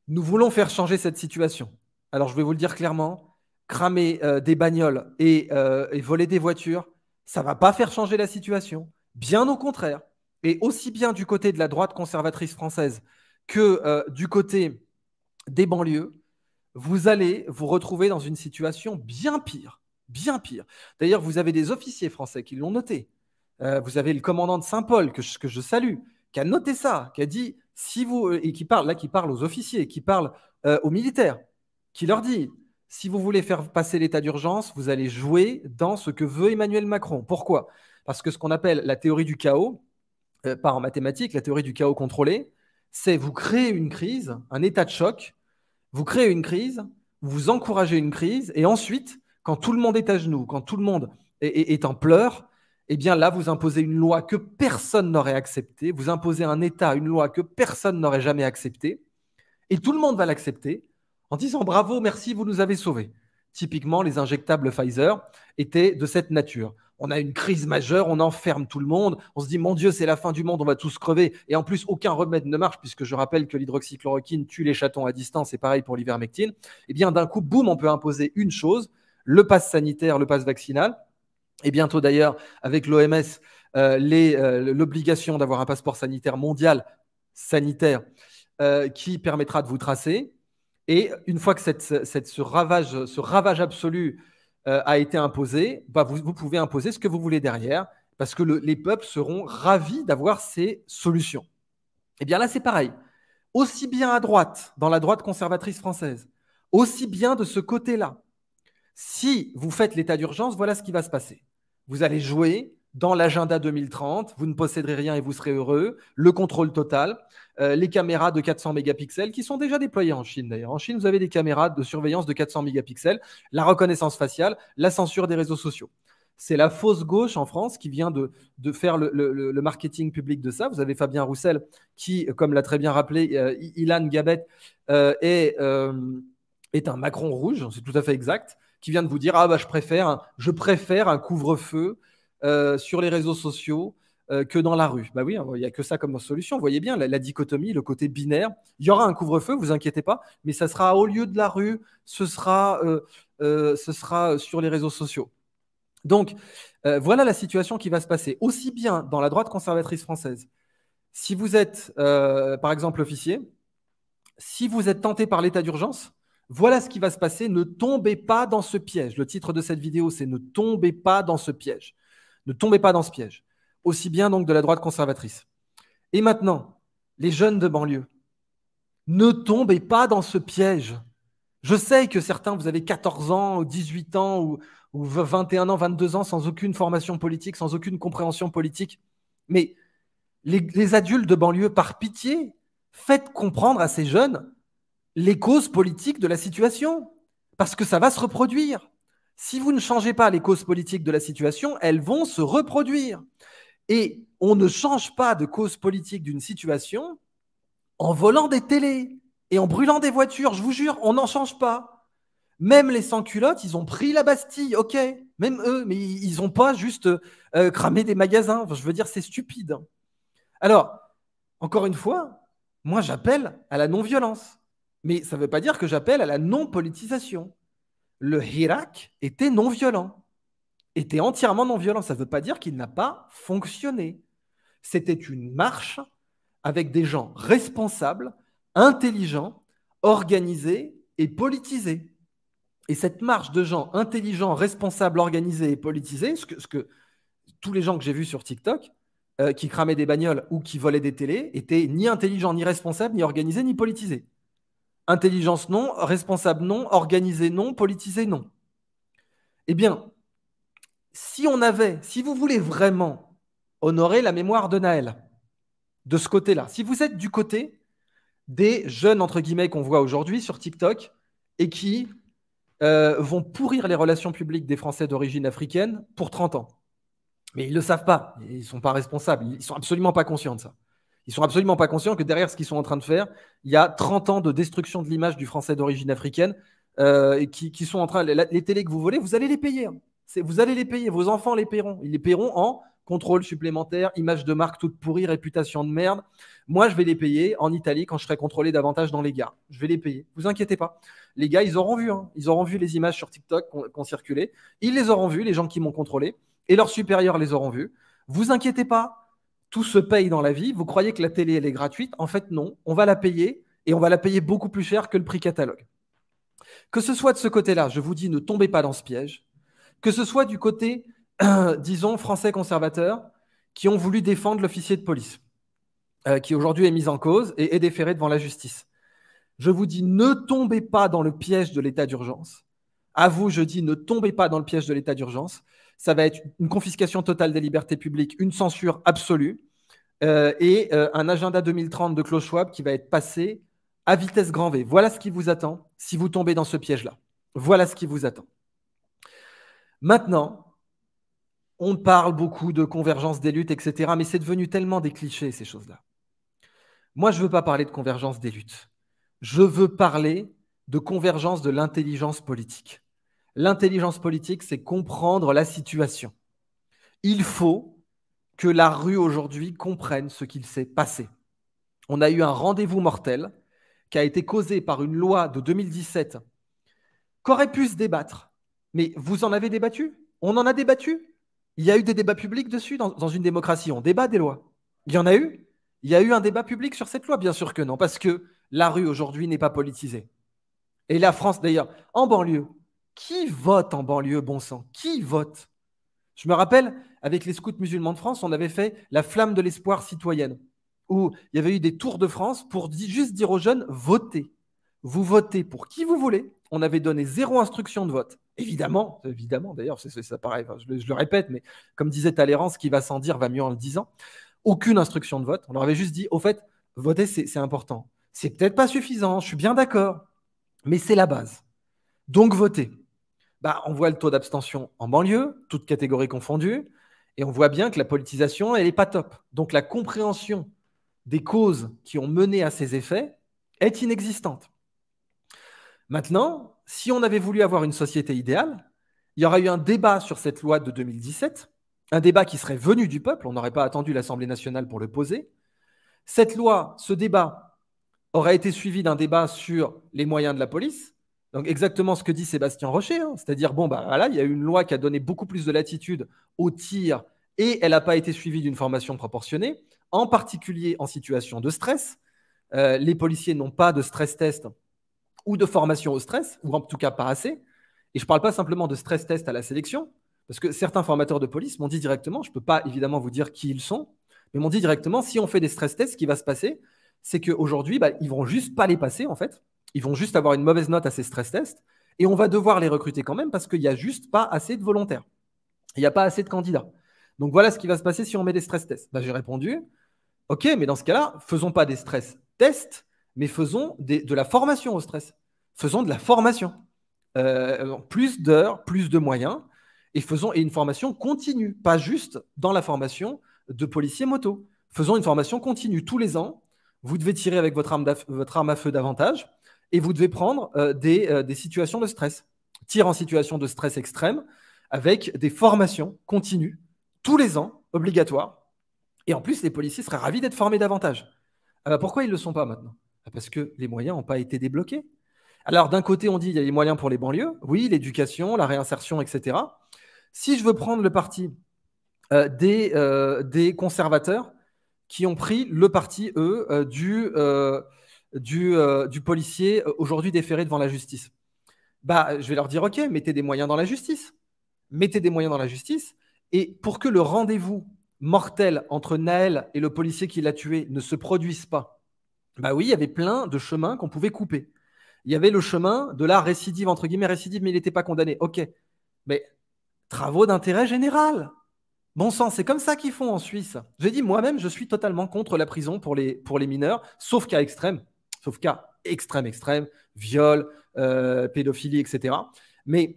Nous voulons faire changer cette situation. Alors je vais vous le dire clairement, cramer des bagnoles et, et voler des voitures, ça ne va pas faire changer la situation. Bien au contraire, et aussi bien du côté de la droite conservatrice française que euh, du côté des banlieues, vous allez vous retrouver dans une situation bien pire, bien pire. D'ailleurs, vous avez des officiers français qui l'ont noté. Euh, vous avez le commandant de Saint-Paul, que je, salue, qui a noté ça, qui a dit, si vous, euh, et qui parle, là, qui parle aux officiers, qui parle aux militaires, qui leur dit, si vous voulez faire passer l'état d'urgence, vous allez jouer dans ce que veut Emmanuel Macron. Pourquoi Parce que ce qu'on appelle la théorie du chaos, euh, par en mathématiques, la théorie du chaos contrôlé, c'est vous créez une crise, un état de choc, vous créez une crise, vous encouragez une crise, et ensuite, quand tout le monde est à genoux, quand tout le monde est, en pleurs, eh bien là, vous imposez une loi que personne n'aurait acceptée, vous imposez un état, une loi que personne n'aurait jamais acceptée, et tout le monde va l'accepter en disant bravo, merci, vous nous avez sauvés. Typiquement, les injectables Pfizer étaient de cette nature on a une crise majeure, on enferme tout le monde, on se dit mon Dieu, c'est la fin du monde, on va tous crever. Et en plus, aucun remède ne marche, puisque je rappelle que l'hydroxychloroquine tue les chatons à distance, et pareil pour l'ivermectine. et eh bien, d'un coup, boum, on peut imposer une chose, le pass sanitaire, le pass vaccinal, et bientôt d'ailleurs, avec l'OMS, euh, euh, l'obligation d'avoir un passeport sanitaire mondial, sanitaire, euh, qui permettra de vous tracer. Et une fois que ce, ravage, ce ravage absolu euh, a été imposé, bah, vous, pouvez imposer ce que vous voulez derrière, parce que les peuples seront ravis d'avoir ces solutions. Et eh bien là, c'est pareil. Aussi bien à droite, dans la droite conservatrice française, aussi bien de ce côté-là. Si vous faites l'état d'urgence, voilà ce qui va se passer. Vous allez jouer dans l'agenda 2030, vous ne posséderez rien et vous serez heureux, le contrôle total, euh, les caméras de 400 mégapixels qui sont déjà déployées en Chine d'ailleurs. En Chine, vous avez des caméras de surveillance de 400 mégapixels, la reconnaissance faciale, la censure des réseaux sociaux. C'est la fausse gauche en France qui vient de, faire le, marketing public de ça. Vous avez Fabien Roussel qui, comme l'a très bien rappelé euh, Ilan Gabet, euh, est, un Macron rouge, c'est tout à fait exact, qui vient de vous dire, ah bah je préfère un couvre-feu euh, sur les réseaux sociaux euh, que dans la rue. Bah oui, hein, il n'y a que ça comme solution. Vous voyez bien la, dichotomie, le côté binaire. Il y aura un couvre-feu, vous inquiétez pas, mais ça sera au lieu de la rue, ce sera, euh, ce sera sur les réseaux sociaux. Donc, voilà la situation qui va se passer, aussi bien dans la droite conservatrice française. Si vous êtes, par exemple, officier, si vous êtes tenté par l'état d'urgence, voilà ce qui va se passer. Ne tombez pas dans ce piège. Le titre de cette vidéo, c'est Ne tombez pas dans ce piège. Ne tombez pas dans ce piège. Aussi bien donc de la droite conservatrice. Et maintenant, les jeunes de banlieue, ne tombez pas dans ce piège. Je sais que certains, vous avez 14 ans ou 18 ans ou, 21 ans, 22 ans, sans aucune formation politique, sans aucune compréhension politique. Mais les, les adultes de banlieue, par pitié, faites comprendre à ces jeunes les causes politiques de la situation, parce que ça va se reproduire. Si vous ne changez pas les causes politiques de la situation, elles vont se reproduire. Et on ne change pas de cause politique d'une situation en volant des télés et en brûlant des voitures. Je vous jure, on n'en change pas. Même les sans-culottes, ils ont pris la Bastille, ok. Même eux, mais ils n'ont pas juste euh, cramé des magasins. je veux dire, c'est stupide. Alors, encore une fois, moi j'appelle à la non-violence. Mais ça ne veut pas dire que j'appelle à la non-politisation le Hirak était non violent, était entièrement non violent. Ça ne veut pas dire qu'il n'a pas fonctionné. C'était une marche avec des gens responsables, intelligents, organisés et politisés. Et cette marche de gens intelligents, responsables, organisés et politisés, ce que, tous les gens que j'ai vus sur TikTok, euh, qui cramaient des bagnoles ou qui volaient des télés, étaient ni intelligents, ni responsables, ni organisés, ni politisés. Intelligence non, responsable non, organisé non, politisé non. Eh bien, si on avait, si vous voulez vraiment honorer la mémoire de Naël, de ce côté-là, si vous êtes du côté des jeunes, entre guillemets, qu'on voit aujourd'hui sur TikTok et qui euh, vont pourrir les relations publiques des Français d'origine africaine pour 30 ans. Mais ils ne le savent pas, ils ne sont pas responsables, ils ne sont absolument pas conscients de ça. Ils sont absolument pas conscients que derrière ce qu'ils sont en train de faire, il y a 30 ans de destruction de l'image du français d'origine africaine euh, et qui, sont en train. Les, télés que vous volez, vous allez les payer. Hein. Vous allez les payer. Vos enfants les paieront. Ils les paieront en contrôle supplémentaire, image de marque toute pourrie, réputation de merde. Moi, je vais les payer en Italie quand je serai contrôlé davantage dans les gars. Je vais les payer. Vous inquiétez pas. Les gars, ils auront vu. Hein. Ils auront vu les images sur TikTok qu'on ont circulait. Ils les auront vues, les gens qui m'ont contrôlé. Et leurs supérieurs les auront vus. Vous inquiétez pas tout se paye dans la vie. Vous croyez que la télé, elle est gratuite. En fait, non. On va la payer et on va la payer beaucoup plus cher que le prix catalogue. Que ce soit de ce côté-là, je vous dis, ne tombez pas dans ce piège. Que ce soit du côté, disons, français conservateurs qui ont voulu défendre l'officier de police, euh, qui aujourd'hui est mis en cause et est déféré devant la justice. Je vous dis, ne tombez pas dans le piège de l'état d'urgence. À vous, je dis, ne tombez pas dans le piège de l'état d'urgence ça va être une confiscation totale des libertés publiques, une censure absolue euh, et euh, un agenda 2030 de Klaus Schwab qui va être passé à vitesse grand V. Voilà ce qui vous attend si vous tombez dans ce piège-là. Voilà ce qui vous attend. Maintenant, on parle beaucoup de convergence des luttes, etc. Mais c'est devenu tellement des clichés, ces choses-là. Moi, je ne veux pas parler de convergence des luttes. Je veux parler de convergence de l'intelligence politique. L'intelligence politique, c'est comprendre la situation. Il faut que la rue aujourd'hui comprenne ce qu'il s'est passé. On a eu un rendez-vous mortel qui a été causé par une loi de 2017 qu'aurait pu se débattre. Mais vous en avez débattu On en a débattu Il y a eu des débats publics dessus dans, dans une démocratie. On débat des lois. Il y en a eu Il y a eu un débat public sur cette loi Bien sûr que non, parce que la rue aujourd'hui n'est pas politisée. Et la France, d'ailleurs, en banlieue, qui vote en banlieue, bon sang Qui vote Je me rappelle, avec les scouts musulmans de France, on avait fait la flamme de l'espoir citoyenne, où il y avait eu des tours de France pour juste dire aux jeunes, votez. Vous votez pour qui vous voulez. On avait donné zéro instruction de vote. Évidemment, évidemment, d'ailleurs, ça pareil, je, le répète, mais comme disait Talleyrand, ce qui va sans dire va mieux en le disant. Aucune instruction de vote. On leur avait juste dit, au fait, voter, c'est important. C'est peut-être pas suffisant, je suis bien d'accord, mais c'est la base. Donc votez. Bah, on voit le taux d'abstention en banlieue, toutes catégories confondues, et on voit bien que la politisation, elle n'est pas top. Donc la compréhension des causes qui ont mené à ces effets est inexistante. Maintenant, si on avait voulu avoir une société idéale, il y aurait eu un débat sur cette loi de 2017, un débat qui serait venu du peuple, on n'aurait pas attendu l'Assemblée nationale pour le poser. Cette loi, ce débat, aurait été suivi d'un débat sur les moyens de la police, donc exactement ce que dit Sébastien Rocher, hein. c'est-à-dire bon bah voilà, il y a eu une loi qui a donné beaucoup plus de latitude au tir et elle n'a pas été suivie d'une formation proportionnée, en particulier en situation de stress. Euh, les policiers n'ont pas de stress test ou de formation au stress, ou en tout cas pas assez. Et je ne parle pas simplement de stress test à la sélection, parce que certains formateurs de police m'ont dit directement, je ne peux pas évidemment vous dire qui ils sont, mais m'ont dit directement, si on fait des stress tests, ce qui va se passer, c'est qu'aujourd'hui, bah, ils ne vont juste pas les passer en fait, ils vont juste avoir une mauvaise note à ces stress tests et on va devoir les recruter quand même parce qu'il n'y a juste pas assez de volontaires. Il n'y a pas assez de candidats. Donc voilà ce qui va se passer si on met des stress tests. Bah, j'ai répondu, OK, mais dans ce cas-là, faisons pas des stress tests, mais faisons de la formation au stress. Faisons de la formation. Euh, plus d'heures, plus de moyens, et faisons une formation continue, pas juste dans la formation de policiers moto. Faisons une formation continue tous les ans. Vous devez tirer avec votre votre arme à feu davantage et vous devez prendre euh, euh, des, situations de stress. Tire en situation de stress extrême avec des formations continues tous les ans, obligatoires. Et en plus, les policiers seraient ravis d'être formés davantage. Ah bah, pourquoi ils ne le sont pas maintenant ah, Parce que les moyens n'ont pas été débloqués. Alors d'un côté, on dit il y a les moyens pour les banlieues, oui, l'éducation, la réinsertion, etc. Si je veux prendre le parti euh, des, conservateurs qui ont pris le parti, eux, du... Euh, du, policier euh, aujourd'hui déféré devant la justice bah, Je vais leur dire, OK, mettez des moyens dans la justice. Mettez des moyens dans la justice. Et pour que le rendez-vous mortel entre Naël et le policier qui l'a tué ne se produise pas, bah oui, il y avait plein de chemins qu'on pouvait couper. Il y avait le chemin de la récidive, entre guillemets récidive, mais il n'était pas condamné. OK, mais travaux d'intérêt général. Bon sang, c'est comme ça qu'ils font en Suisse. J'ai dit moi-même, je suis totalement contre la prison pour les, pour les mineurs, sauf cas extrême sauf cas extrême, extrême, viol, euh, pédophilie, etc. Mais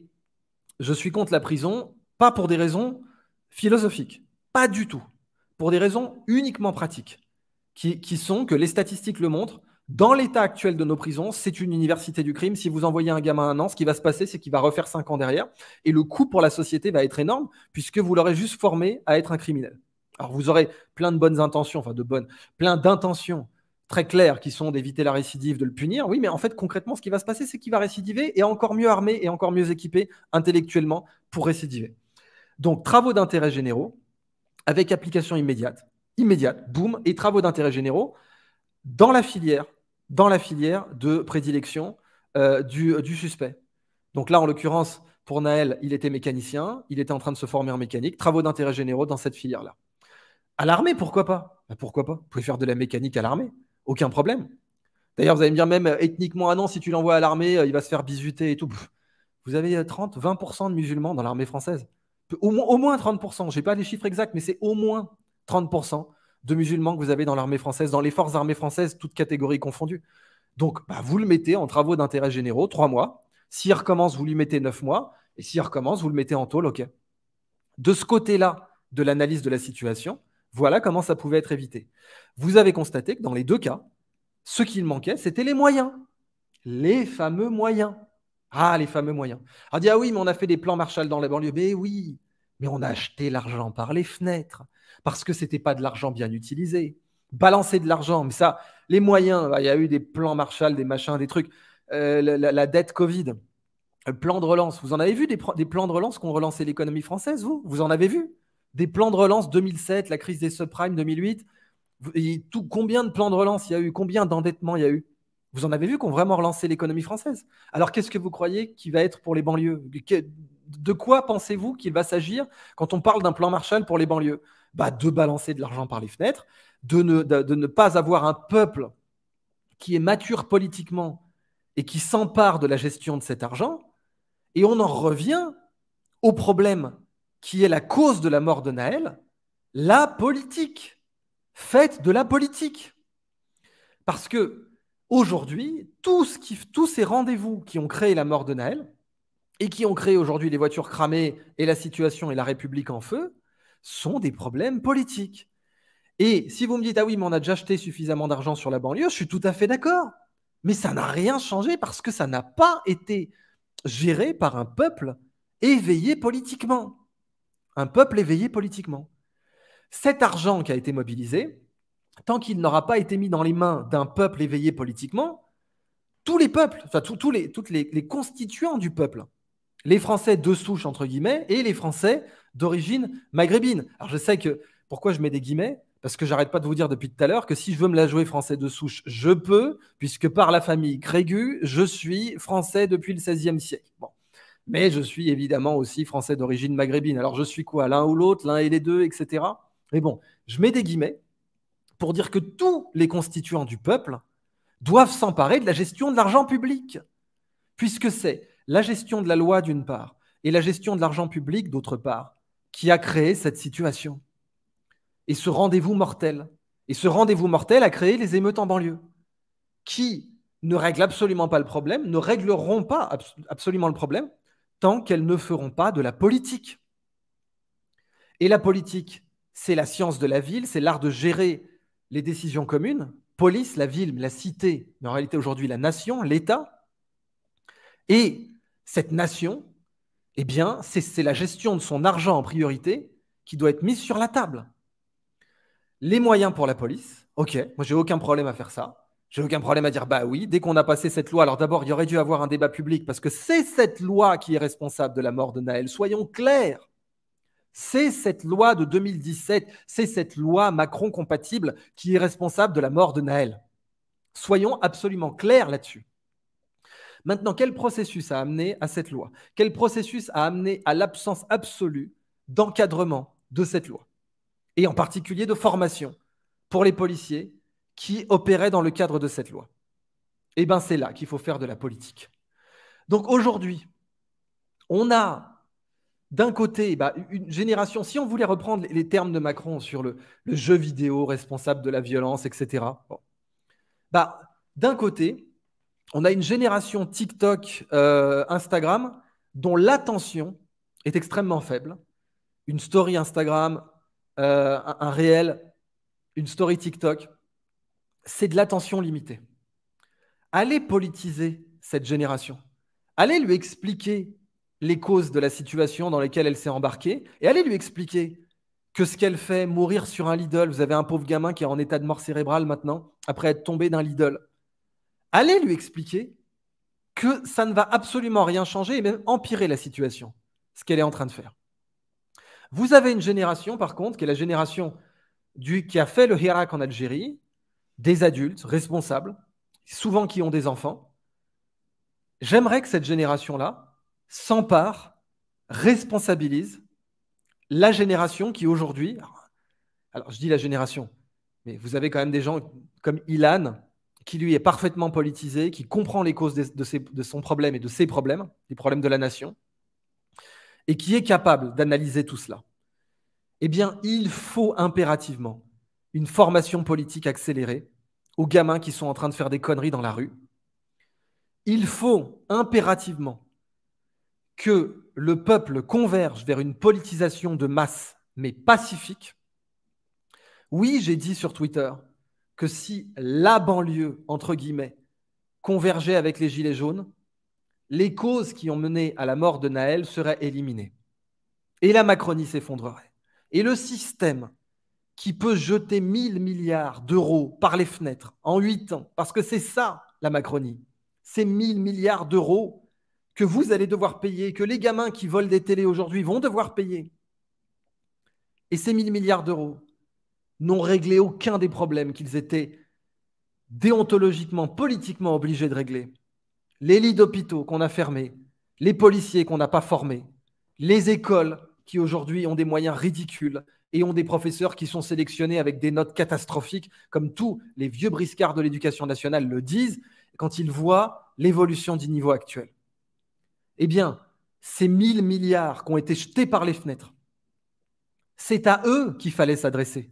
je suis contre la prison, pas pour des raisons philosophiques, pas du tout, pour des raisons uniquement pratiques, qui, qui sont que les statistiques le montrent. Dans l'état actuel de nos prisons, c'est une université du crime. Si vous envoyez un gamin un an, ce qui va se passer, c'est qu'il va refaire cinq ans derrière. Et le coût pour la société va être énorme, puisque vous l'aurez juste formé à être un criminel. Alors vous aurez plein de bonnes intentions, enfin de bonnes, plein d'intentions très clairs qui sont d'éviter la récidive, de le punir. Oui, mais en fait, concrètement, ce qui va se passer, c'est qu'il va récidiver et encore mieux armé et encore mieux équipé intellectuellement pour récidiver. Donc, travaux d'intérêt généraux avec application immédiate, immédiate, boum, et travaux d'intérêt généraux dans la filière, dans la filière de prédilection euh, du, suspect. Donc là, en l'occurrence, pour Naël, il était mécanicien, il était en train de se former en mécanique, travaux d'intérêt généraux dans cette filière-là. À l'armée, pourquoi pas ben, Pourquoi pas Vous pouvez faire de la mécanique à l'armée. Aucun problème. D'ailleurs, vous allez me dire même euh, ethniquement, ah non, si tu l'envoies à l'armée, euh, il va se faire bisuter et tout. Vous avez 30, euh, 20% de musulmans dans l'armée française. Au moins, 30%. Je n'ai pas les chiffres exacts, mais c'est au moins 30% de musulmans que vous avez dans l'armée française, dans les forces armées françaises, toutes catégories confondues. Donc, bah, vous le mettez en travaux d'intérêt généraux, trois mois. S'il recommence, vous lui mettez neuf mois. Et s'il recommence, vous le mettez en tôle, OK. De ce côté-là de l'analyse de la situation, voilà comment ça pouvait être évité. Vous avez constaté que dans les deux cas, ce qu'il manquait, c'était les moyens. Les fameux moyens. Ah, les fameux moyens. On dit, ah oui, mais on a fait des plans Marshall dans la banlieue. Mais oui, mais on a acheté l'argent par les fenêtres parce que ce n'était pas de l'argent bien utilisé. Balancer de l'argent, mais ça, les moyens, bah, il y a eu des plans Marshall, des machins, des trucs. Euh, la, dette Covid, le euh, plan de relance. Vous en avez vu des, plans de relance qu'on relancé l'économie française, vous Vous en avez vu des plans de relance 2007, la crise des subprimes 2008. tout, combien de plans de relance il y a eu Combien d'endettements il y a eu Vous en avez vu qu'on vraiment relancé l'économie française. Alors qu'est-ce que vous croyez qui va être pour les banlieues De quoi pensez-vous qu'il va s'agir quand on parle d'un plan Marshall pour les banlieues bah, De balancer de l'argent par les fenêtres, de ne pas avoir un peuple qui est mature politiquement et qui s'empare de la gestion de cet argent. Et on en revient au problème qui est la cause de la mort de Naël, la politique. Faites de la politique. Parce que aujourd'hui, tous, tous ces rendez-vous qui ont créé la mort de Naël et qui ont créé aujourd'hui les voitures cramées et la situation et la République en feu sont des problèmes politiques. Et si vous me dites, ah oui, mais on a déjà acheté suffisamment d'argent sur la banlieue, je suis tout à fait d'accord. Mais ça n'a rien changé parce que ça n'a pas été géré par un peuple éveillé politiquement un peuple éveillé politiquement. Cet argent qui a été mobilisé, tant qu'il n'aura pas été mis dans les mains d'un peuple éveillé politiquement, tous les peuples, enfin tous les, toutes les, constituants du peuple, les Français de souche entre guillemets et les Français d'origine maghrébine. Alors je sais que pourquoi je mets des guillemets parce que j'arrête pas de vous dire depuis tout à l'heure que si je veux me la jouer français de souche, je peux, puisque par la famille Grégu, je suis français depuis le XVIe siècle. Bon mais je suis évidemment aussi français d'origine maghrébine. Alors je suis quoi L'un ou l'autre, l'un et les deux, etc. Mais bon, je mets des guillemets pour dire que tous les constituants du peuple doivent s'emparer de la gestion de l'argent public, puisque c'est la gestion de la loi d'une part et la gestion de l'argent public d'autre part qui a créé cette situation et ce rendez-vous mortel. Et ce rendez-vous mortel a créé les émeutes en banlieue, qui ne règlent absolument pas le problème, ne régleront pas absolument le problème, tant qu'elles ne feront pas de la politique. Et la politique, c'est la science de la ville, c'est l'art de gérer les décisions communes, police, la ville, la cité, mais en réalité aujourd'hui la nation, l'État. Et cette nation, eh bien, c'est la gestion de son argent en priorité qui doit être mise sur la table. Les moyens pour la police, ok, moi j'ai aucun problème à faire ça. J'ai aucun problème à dire bah oui, dès qu'on a passé cette loi, alors d'abord, il y aurait dû avoir un débat public parce que c'est cette loi qui est responsable de la mort de Naël, soyons clairs. C'est cette loi de 2017, c'est cette loi Macron compatible qui est responsable de la mort de Naël. Soyons absolument clairs là-dessus. Maintenant, quel processus a amené à cette loi Quel processus a amené à l'absence absolue d'encadrement de cette loi Et en particulier de formation pour les policiers qui opéraient dans le cadre de cette loi. Et eh bien, c'est là qu'il faut faire de la politique. Donc aujourd'hui, on a d'un côté eh ben, une génération, si on voulait reprendre les termes de Macron sur le, jeu vidéo responsable de la violence, etc., bah, d'un côté, on a une génération TikTok, euh, Instagram, dont l'attention est extrêmement faible. Une story Instagram, euh, un réel, une story TikTok, c'est de l'attention limitée. Allez politiser cette génération. Allez lui expliquer les causes de la situation dans laquelle elle s'est embarquée et allez lui expliquer que ce qu'elle fait, mourir sur un Lidl, vous avez un pauvre gamin qui est en état de mort cérébrale maintenant, après être tombé d'un Lidl. Allez lui expliquer que ça ne va absolument rien changer et même empirer la situation, ce qu'elle est en train de faire. Vous avez une génération, par contre, qui est la génération du, qui a fait le Hirak en Algérie, des adultes responsables, souvent qui ont des enfants. J'aimerais que cette génération-là s'empare, responsabilise la génération qui aujourd'hui, alors, je dis la génération, mais vous avez quand même des gens comme Ilan, qui lui est parfaitement politisé, qui comprend les causes de, de, son problème et de ses problèmes, les problèmes de la nation, et qui est capable d'analyser tout cela. Eh bien, il faut impérativement une formation politique accélérée aux gamins qui sont en train de faire des conneries dans la rue. Il faut impérativement que le peuple converge vers une politisation de masse, mais pacifique. Oui, j'ai dit sur Twitter que si la banlieue, entre guillemets, convergeait avec les Gilets jaunes, les causes qui ont mené à la mort de Naël seraient éliminées. Et la Macronie s'effondrerait. Et le système qui peut jeter 1000 milliards d'euros par les fenêtres en 8 ans, parce que c'est ça la Macronie, c'est 1000 milliards d'euros que vous allez devoir payer, que les gamins qui volent des télés aujourd'hui vont devoir payer. Et ces 1000 milliards d'euros n'ont réglé aucun des problèmes qu'ils étaient déontologiquement, politiquement obligés de régler. Les lits d'hôpitaux qu'on a fermés, les policiers qu'on n'a pas formés, les écoles qui aujourd'hui ont des moyens ridicules, et ont des professeurs qui sont sélectionnés avec des notes catastrophiques, comme tous les vieux briscards de l'éducation nationale le disent, quand ils voient l'évolution du niveau actuel. Eh bien, ces 1000 milliards qui ont été jetés par les fenêtres, c'est à eux qu'il fallait s'adresser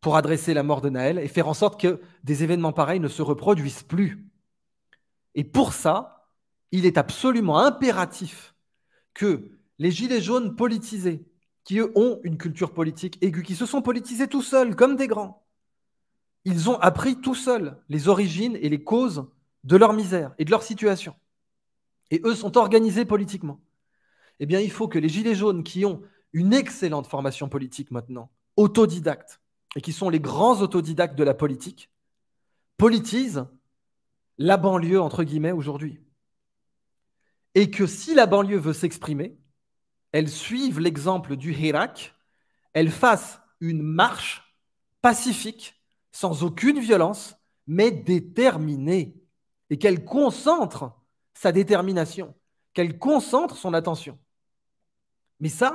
pour adresser la mort de Naël et faire en sorte que des événements pareils ne se reproduisent plus. Et pour ça, il est absolument impératif que les gilets jaunes politisés, qui eux ont une culture politique aiguë, qui se sont politisés tout seuls, comme des grands. Ils ont appris tout seuls les origines et les causes de leur misère et de leur situation. Et eux sont organisés politiquement. Eh bien, il faut que les Gilets jaunes, qui ont une excellente formation politique maintenant, autodidactes, et qui sont les grands autodidactes de la politique, politisent la banlieue, entre guillemets, aujourd'hui. Et que si la banlieue veut s'exprimer, elles suivent l'exemple du Hirak, elles fassent une marche pacifique, sans aucune violence, mais déterminée, et qu'elle concentre sa détermination, qu'elle concentre son attention. Mais ça,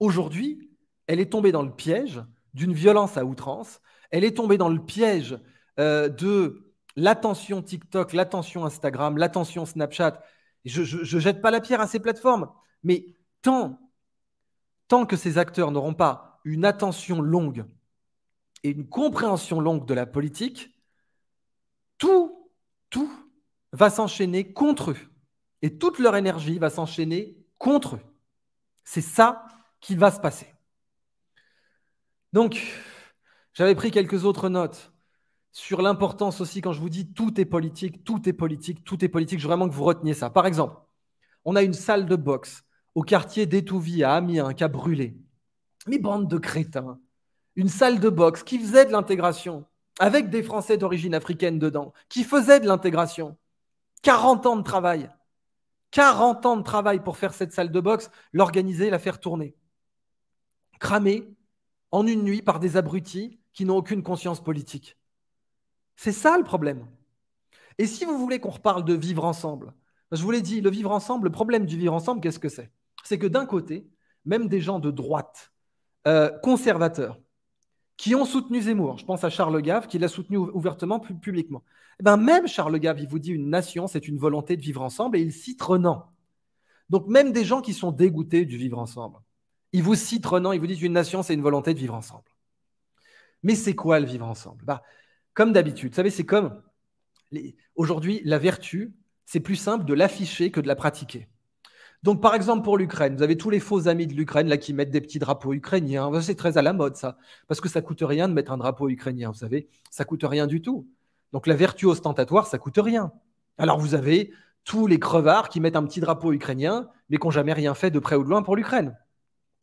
aujourd'hui, elle est tombée dans le piège d'une violence à outrance, elle est tombée dans le piège euh, de l'attention TikTok, l'attention Instagram, l'attention Snapchat. Je ne jette pas la pierre à ces plateformes, mais tant, que ces acteurs n'auront pas une attention longue et une compréhension longue de la politique, tout, tout va s'enchaîner contre eux. Et toute leur énergie va s'enchaîner contre eux. C'est ça qui va se passer. Donc, j'avais pris quelques autres notes sur l'importance aussi, quand je vous dis tout est politique, tout est politique, tout est politique, je veux vraiment que vous reteniez ça. Par exemple, on a une salle de boxe au quartier d'Étouvie, à Amiens, qui a brûlé. Mais bande de crétins Une salle de boxe qui faisait de l'intégration, avec des Français d'origine africaine dedans, qui faisait de l'intégration. 40 ans de travail 40 ans de travail pour faire cette salle de boxe, l'organiser, la faire tourner. Cramée en une nuit par des abrutis qui n'ont aucune conscience politique. C'est ça le problème. Et si vous voulez qu'on reparle de vivre ensemble, je vous l'ai dit, le vivre ensemble, le problème du vivre ensemble, qu'est-ce que c'est c'est que d'un côté, même des gens de droite, euh, conservateurs, qui ont soutenu Zemmour, je pense à Charles Gave, qui l'a soutenu ouvertement, publiquement, eh ben même Charles Gave, il vous dit une nation, c'est une volonté de vivre ensemble, et il cite Renan. Donc même des gens qui sont dégoûtés du vivre ensemble, ils vous citent Renan, ils vous disent une nation, c'est une volonté de vivre ensemble. Mais c'est quoi le vivre ensemble bah, Comme d'habitude, vous savez, c'est comme aujourd'hui, la vertu, c'est plus simple de l'afficher que de la pratiquer. Donc, par exemple, pour l'Ukraine, vous avez tous les faux amis de l'Ukraine là qui mettent des petits drapeaux ukrainiens. C'est très à la mode, ça. Parce que ça coûte rien de mettre un drapeau ukrainien, vous savez. Ça coûte rien du tout. Donc, la vertu ostentatoire, ça coûte rien. Alors, vous avez tous les crevards qui mettent un petit drapeau ukrainien, mais qui n'ont jamais rien fait de près ou de loin pour l'Ukraine.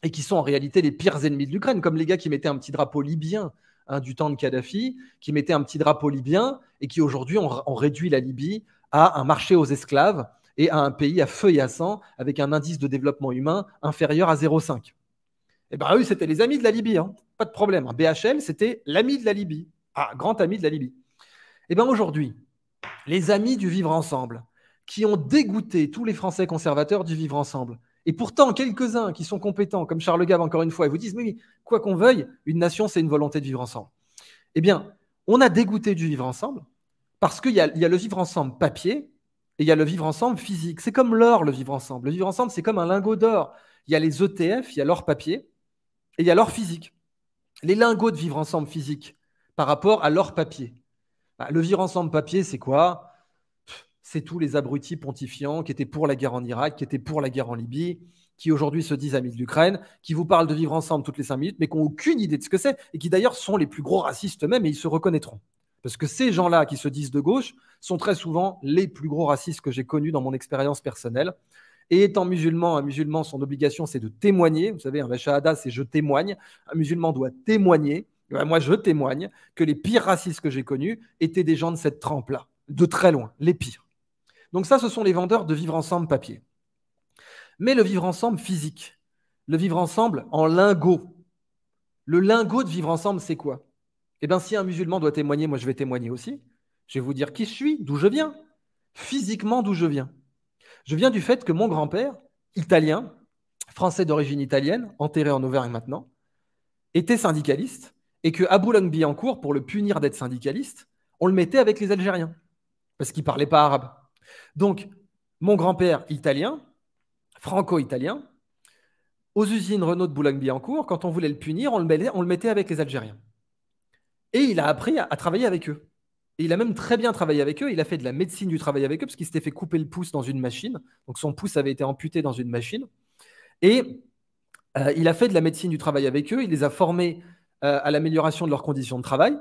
Et qui sont en réalité les pires ennemis de l'Ukraine, comme les gars qui mettaient un petit drapeau libyen hein, du temps de Kadhafi, qui mettaient un petit drapeau libyen et qui aujourd'hui ont réduit la Libye à un marché aux esclaves et à un pays à et à sang avec un indice de développement humain inférieur à 0,5. Eh bien, eux, c'était les amis de la Libye, hein. pas de problème. BHM, c'était l'ami de la Libye. Ah, grand ami de la Libye. Eh bien, aujourd'hui, les amis du vivre ensemble, qui ont dégoûté tous les Français conservateurs du vivre ensemble, et pourtant, quelques-uns qui sont compétents, comme Charles Gave encore une fois, ils vous disent, mais oui, quoi qu'on veuille, une nation, c'est une volonté de vivre ensemble. Eh bien, on a dégoûté du vivre ensemble, parce qu'il y, a le vivre ensemble papier, et il y a le vivre ensemble physique. C'est comme l'or, le vivre ensemble. Le vivre ensemble, c'est comme un lingot d'or. Il y a les ETF, il y a l'or papier, et il y a l'or physique. Les lingots de vivre ensemble physique par rapport à l'or papier. Bah, le vivre ensemble papier, c'est quoi C'est tous les abrutis pontifiants qui étaient pour la guerre en Irak, qui étaient pour la guerre en Libye, qui aujourd'hui se disent amis de l'Ukraine, qui vous parlent de vivre ensemble toutes les cinq minutes, mais qui n'ont aucune idée de ce que c'est, et qui d'ailleurs sont les plus gros racistes eux-mêmes, et ils se reconnaîtront. Parce que ces gens-là qui se disent de gauche sont très souvent les plus gros racistes que j'ai connus dans mon expérience personnelle. Et étant musulman, un musulman, son obligation, c'est de témoigner. Vous savez, un vachahada, c'est je témoigne. Un musulman doit témoigner. Eh ben, moi, je témoigne que les pires racistes que j'ai connus étaient des gens de cette trempe-là, de très loin, les pires. Donc ça, ce sont les vendeurs de vivre ensemble papier. Mais le vivre ensemble physique, le vivre ensemble en lingot, Le lingot de vivre ensemble, c'est quoi eh bien, si un musulman doit témoigner, moi je vais témoigner aussi. Je vais vous dire qui je suis, d'où je viens, physiquement d'où je viens. Je viens du fait que mon grand-père, italien, français d'origine italienne, enterré en Auvergne maintenant, était syndicaliste et que à Boulogne-Billancourt, pour le punir d'être syndicaliste, on le mettait avec les Algériens parce qu'il ne parlait pas arabe. Donc, mon grand-père italien, franco-italien, aux usines Renault de Boulogne-Billancourt, quand on voulait le punir, on le mettait avec les Algériens. Et il a appris à, travailler avec eux. Et il a même très bien travaillé avec eux. Il a fait de la médecine du travail avec eux parce qu'il s'était fait couper le pouce dans une machine. Donc son pouce avait été amputé dans une machine. Et euh, il a fait de la médecine du travail avec eux. Il les a formés euh, à l'amélioration de leurs conditions de travail.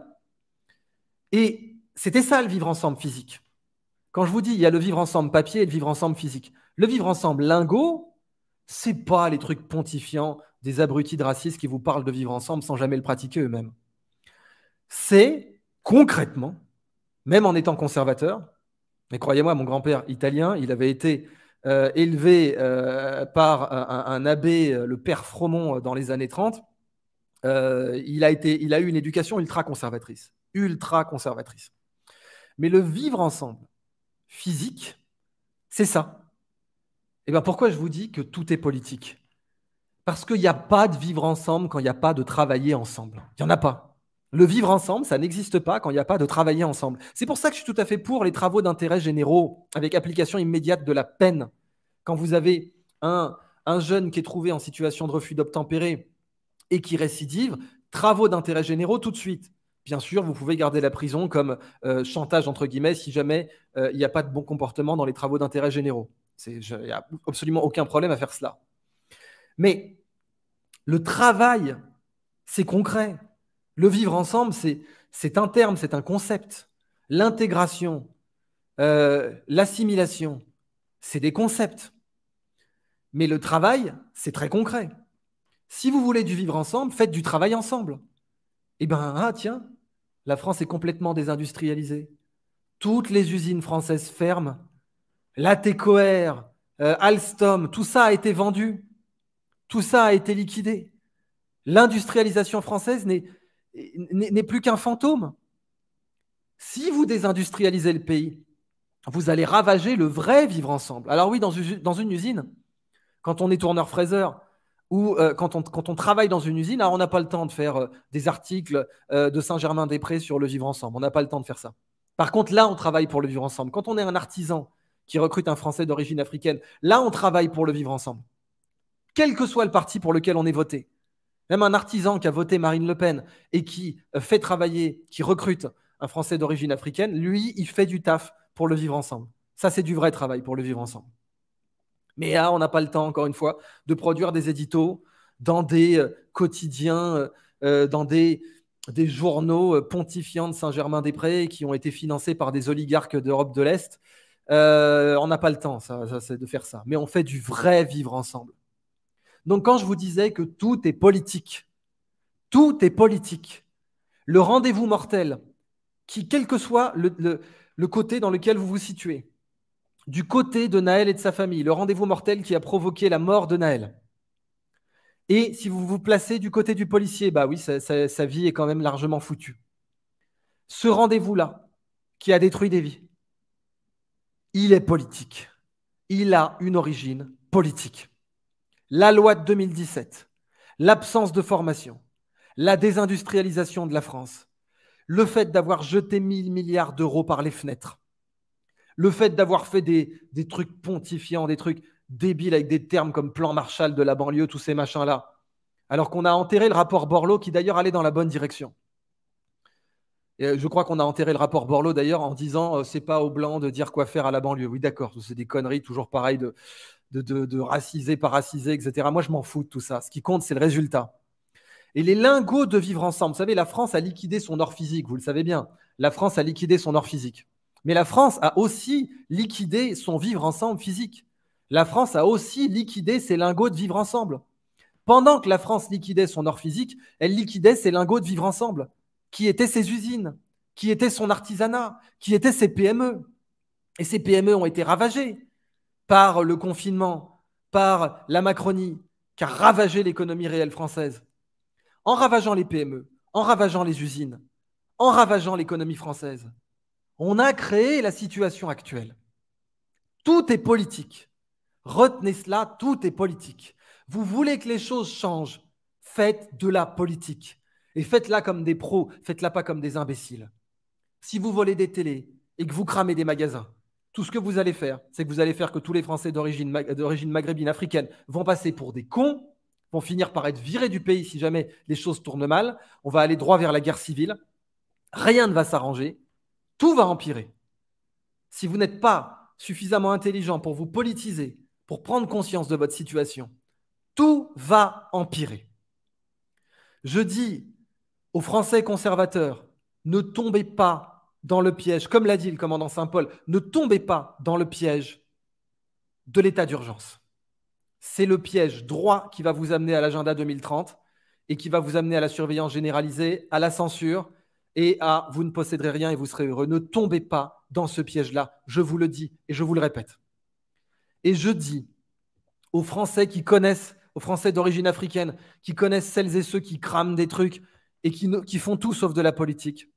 Et c'était ça le vivre ensemble physique. Quand je vous dis, il y a le vivre ensemble papier et le vivre ensemble physique. Le vivre ensemble lingot, c'est pas les trucs pontifiants des abrutis de racistes qui vous parlent de vivre ensemble sans jamais le pratiquer eux-mêmes c'est concrètement, même en étant conservateur, mais croyez-moi, mon grand-père italien, il avait été euh, élevé euh, par un, abbé, euh, le père Fromont, dans les années 30. il, a été, il a eu une éducation ultra conservatrice, ultra conservatrice. Mais le vivre ensemble, physique, c'est ça. Et eh ben, pourquoi je vous dis que tout est politique Parce qu'il n'y a pas de vivre ensemble quand il n'y a pas de travailler ensemble. Il n'y en a pas. Le vivre ensemble, ça n'existe pas quand il n'y a pas de travailler ensemble. C'est pour ça que je suis tout à fait pour les travaux d'intérêt généraux avec application immédiate de la peine. Quand vous avez un, un jeune qui est trouvé en situation de refus d'obtempérer et qui récidive, travaux d'intérêt généraux tout de suite. Bien sûr, vous pouvez garder la prison comme euh, chantage, entre guillemets, si jamais euh, il n'y a pas de bon comportement dans les travaux d'intérêt généraux. Il n'y a absolument aucun problème à faire cela. Mais le travail, c'est concret. Le vivre ensemble, c'est un terme, c'est un concept. L'intégration, euh, l'assimilation, c'est des concepts. Mais le travail, c'est très concret. Si vous voulez du vivre ensemble, faites du travail ensemble. Eh bien, ah tiens, la France est complètement désindustrialisée. Toutes les usines françaises ferment. La euh, Alstom, tout ça a été vendu. Tout ça a été liquidé. L'industrialisation française n'est n'est plus qu'un fantôme. Si vous désindustrialisez le pays, vous allez ravager le vrai vivre ensemble. Alors oui, dans une, usine, quand on est tourneur-fraiseur ou euh, quand, on, travaille dans une usine, on n'a pas le temps de faire euh, des articles euh, de Saint-Germain-des-Prés sur le vivre ensemble. On n'a pas le temps de faire ça. Par contre, là, on travaille pour le vivre ensemble. Quand on est un artisan qui recrute un Français d'origine africaine, là, on travaille pour le vivre ensemble. Quel que soit le parti pour lequel on est voté, même un artisan qui a voté Marine Le Pen et qui euh, fait travailler, qui recrute un Français d'origine africaine, lui, il fait du taf pour le vivre ensemble. Ça, c'est du vrai travail pour le vivre ensemble. Mais on n'a pas le temps, encore une fois, de produire des éditos dans des euh, quotidiens, euh, dans des, journaux pontifiants de Saint-Germain-des-Prés qui ont été financés par des oligarques d'Europe de l'Est. on n'a pas le temps ça, ça, de faire ça. Mais on fait du vrai vivre ensemble. Donc quand je vous disais que tout est politique, tout est politique, le rendez-vous mortel, qui, quel que soit le, côté dans lequel vous vous situez, du côté de Naël et de sa famille, le rendez-vous mortel qui a provoqué la mort de Naël. Et si vous vous placez du côté du policier, bah oui, sa vie est quand même largement foutue. Ce rendez-vous-là, qui a détruit des vies, il est politique. Il a une origine politique la loi de 2017, l'absence de formation, la désindustrialisation de la France, le fait d'avoir jeté 1000 milliards d'euros par les fenêtres, le fait d'avoir fait des, des trucs pontifiants, des trucs débiles avec des termes comme plan Marshall de la banlieue, tous ces machins-là, alors qu'on a enterré le rapport Borloo qui d'ailleurs allait dans la bonne direction. Euh, je crois qu'on a enterré le rapport Borloo d'ailleurs en disant euh, c'est pas aux blancs de dire quoi faire à la banlieue. Oui, d'accord, c'est des conneries, toujours pareil de, de, de, raciser, pas etc. Moi, je m'en fous de tout ça. Ce qui compte, c'est le résultat. Et les lingots de vivre ensemble. Vous savez, la France a liquidé son or physique, vous le savez bien. La France a liquidé son or physique. Mais la France a aussi liquidé son vivre ensemble physique. La France a aussi liquidé ses lingots de vivre ensemble. Pendant que la France liquidait son or physique, elle liquidait ses lingots de vivre ensemble qui étaient ses usines, qui était son artisanat, qui étaient ses PME. Et ces PME ont été ravagées par le confinement, par la Macronie, qui a ravagé l'économie réelle française. En ravageant les PME, en ravageant les usines, en ravageant l'économie française, on a créé la situation actuelle. Tout est politique. Retenez cela, tout est politique. Vous voulez que les choses changent, faites de la politique. Et faites-la comme des pros, faites-la pas comme des imbéciles. Si vous volez des télés et que vous cramez des magasins, tout ce que vous allez faire, c'est que vous allez faire que tous les Français d'origine maghrébine, africaine vont passer pour des cons, vont finir par être virés du pays si jamais les choses tournent mal. On va aller droit vers la guerre civile. Rien ne va s'arranger. Tout va empirer. Si vous n'êtes pas suffisamment intelligent pour vous politiser, pour prendre conscience de votre situation, tout va empirer. Je dis aux Français conservateurs, ne tombez pas dans le piège, comme l'a dit le commandant Saint-Paul, ne tombez pas dans le piège de l'état d'urgence. C'est le piège droit qui va vous amener à l'agenda 2030 et qui va vous amener à la surveillance généralisée, à la censure et à vous ne posséderez rien et vous serez heureux. Ne tombez pas dans ce piège-là, je vous le dis et je vous le répète. Et je dis aux Français qui connaissent, aux Français d'origine africaine, qui connaissent celles et ceux qui crament des trucs, et qui, font tout sauf de la politique.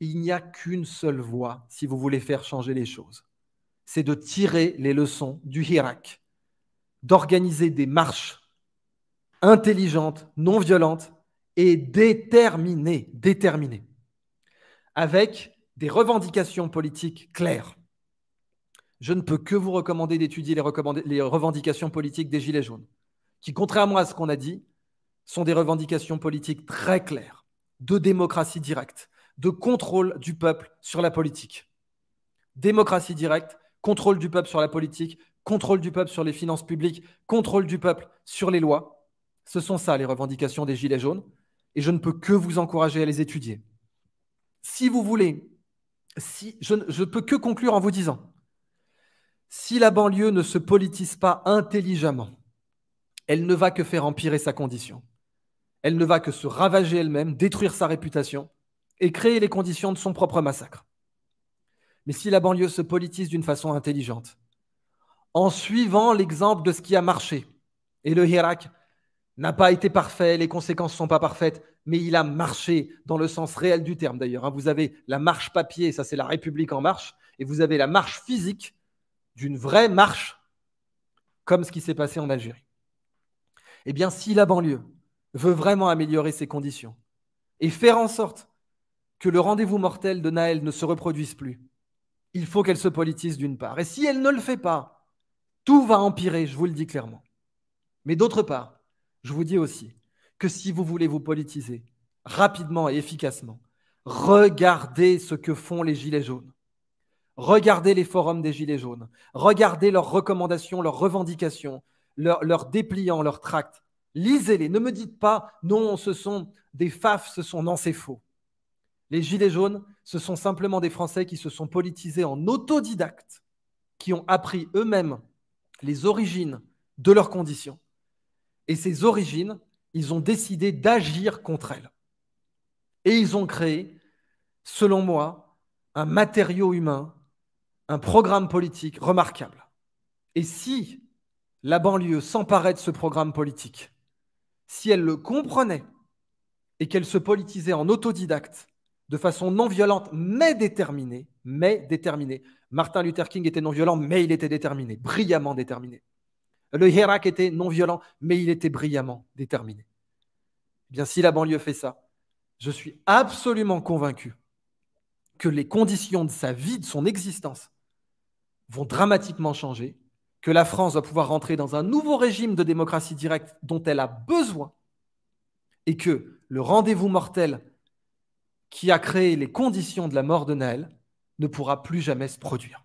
Il n'y a qu'une seule voie si vous voulez faire changer les choses. C'est de tirer les leçons du Hirak, d'organiser des marches intelligentes, non violentes et déterminées, déterminées, avec des revendications politiques claires. Je ne peux que vous recommander d'étudier les revendications politiques des Gilets jaunes, qui, contrairement à ce qu'on a dit, sont des revendications politiques très claires de démocratie directe, de contrôle du peuple sur la politique. Démocratie directe, contrôle du peuple sur la politique, contrôle du peuple sur les finances publiques, contrôle du peuple sur les lois. Ce sont ça les revendications des Gilets jaunes et je ne peux que vous encourager à les étudier. Si vous voulez, si, je ne peux que conclure en vous disant, si la banlieue ne se politise pas intelligemment, elle ne va que faire empirer sa condition elle ne va que se ravager elle-même, détruire sa réputation et créer les conditions de son propre massacre. Mais si la banlieue se politise d'une façon intelligente, en suivant l'exemple de ce qui a marché, et le Hirak n'a pas été parfait, les conséquences ne sont pas parfaites, mais il a marché dans le sens réel du terme d'ailleurs. Hein. Vous avez la marche papier, ça c'est la République en marche, et vous avez la marche physique d'une vraie marche, comme ce qui s'est passé en Algérie. Eh bien, si la banlieue veut vraiment améliorer ses conditions et faire en sorte que le rendez-vous mortel de Naël ne se reproduise plus, il faut qu'elle se politise d'une part. Et si elle ne le fait pas, tout va empirer, je vous le dis clairement. Mais d'autre part, je vous dis aussi que si vous voulez vous politiser rapidement et efficacement, regardez ce que font les Gilets jaunes. Regardez les forums des Gilets jaunes. Regardez leurs recommandations, leurs revendications, leurs dépliants, leurs tracts. Lisez-les. Ne me dites pas, non, ce sont des faf, ce sont. Non, c'est faux. Les Gilets jaunes, ce sont simplement des Français qui se sont politisés en autodidacte, qui ont appris eux-mêmes les origines de leurs conditions. Et ces origines, ils ont décidé d'agir contre elles. Et ils ont créé, selon moi, un matériau humain, un programme politique remarquable. Et si la banlieue s'emparait de ce programme politique, si elle le comprenait et qu'elle se politisait en autodidacte, de façon non violente, mais déterminée, mais déterminée. Martin Luther King était non violent, mais il était déterminé, brillamment déterminé. Le Hirak était non violent, mais il était brillamment déterminé. Eh bien, si la banlieue fait ça, je suis absolument convaincu que les conditions de sa vie, de son existence, vont dramatiquement changer que la France va pouvoir rentrer dans un nouveau régime de démocratie directe dont elle a besoin et que le rendez-vous mortel qui a créé les conditions de la mort de Naël ne pourra plus jamais se produire.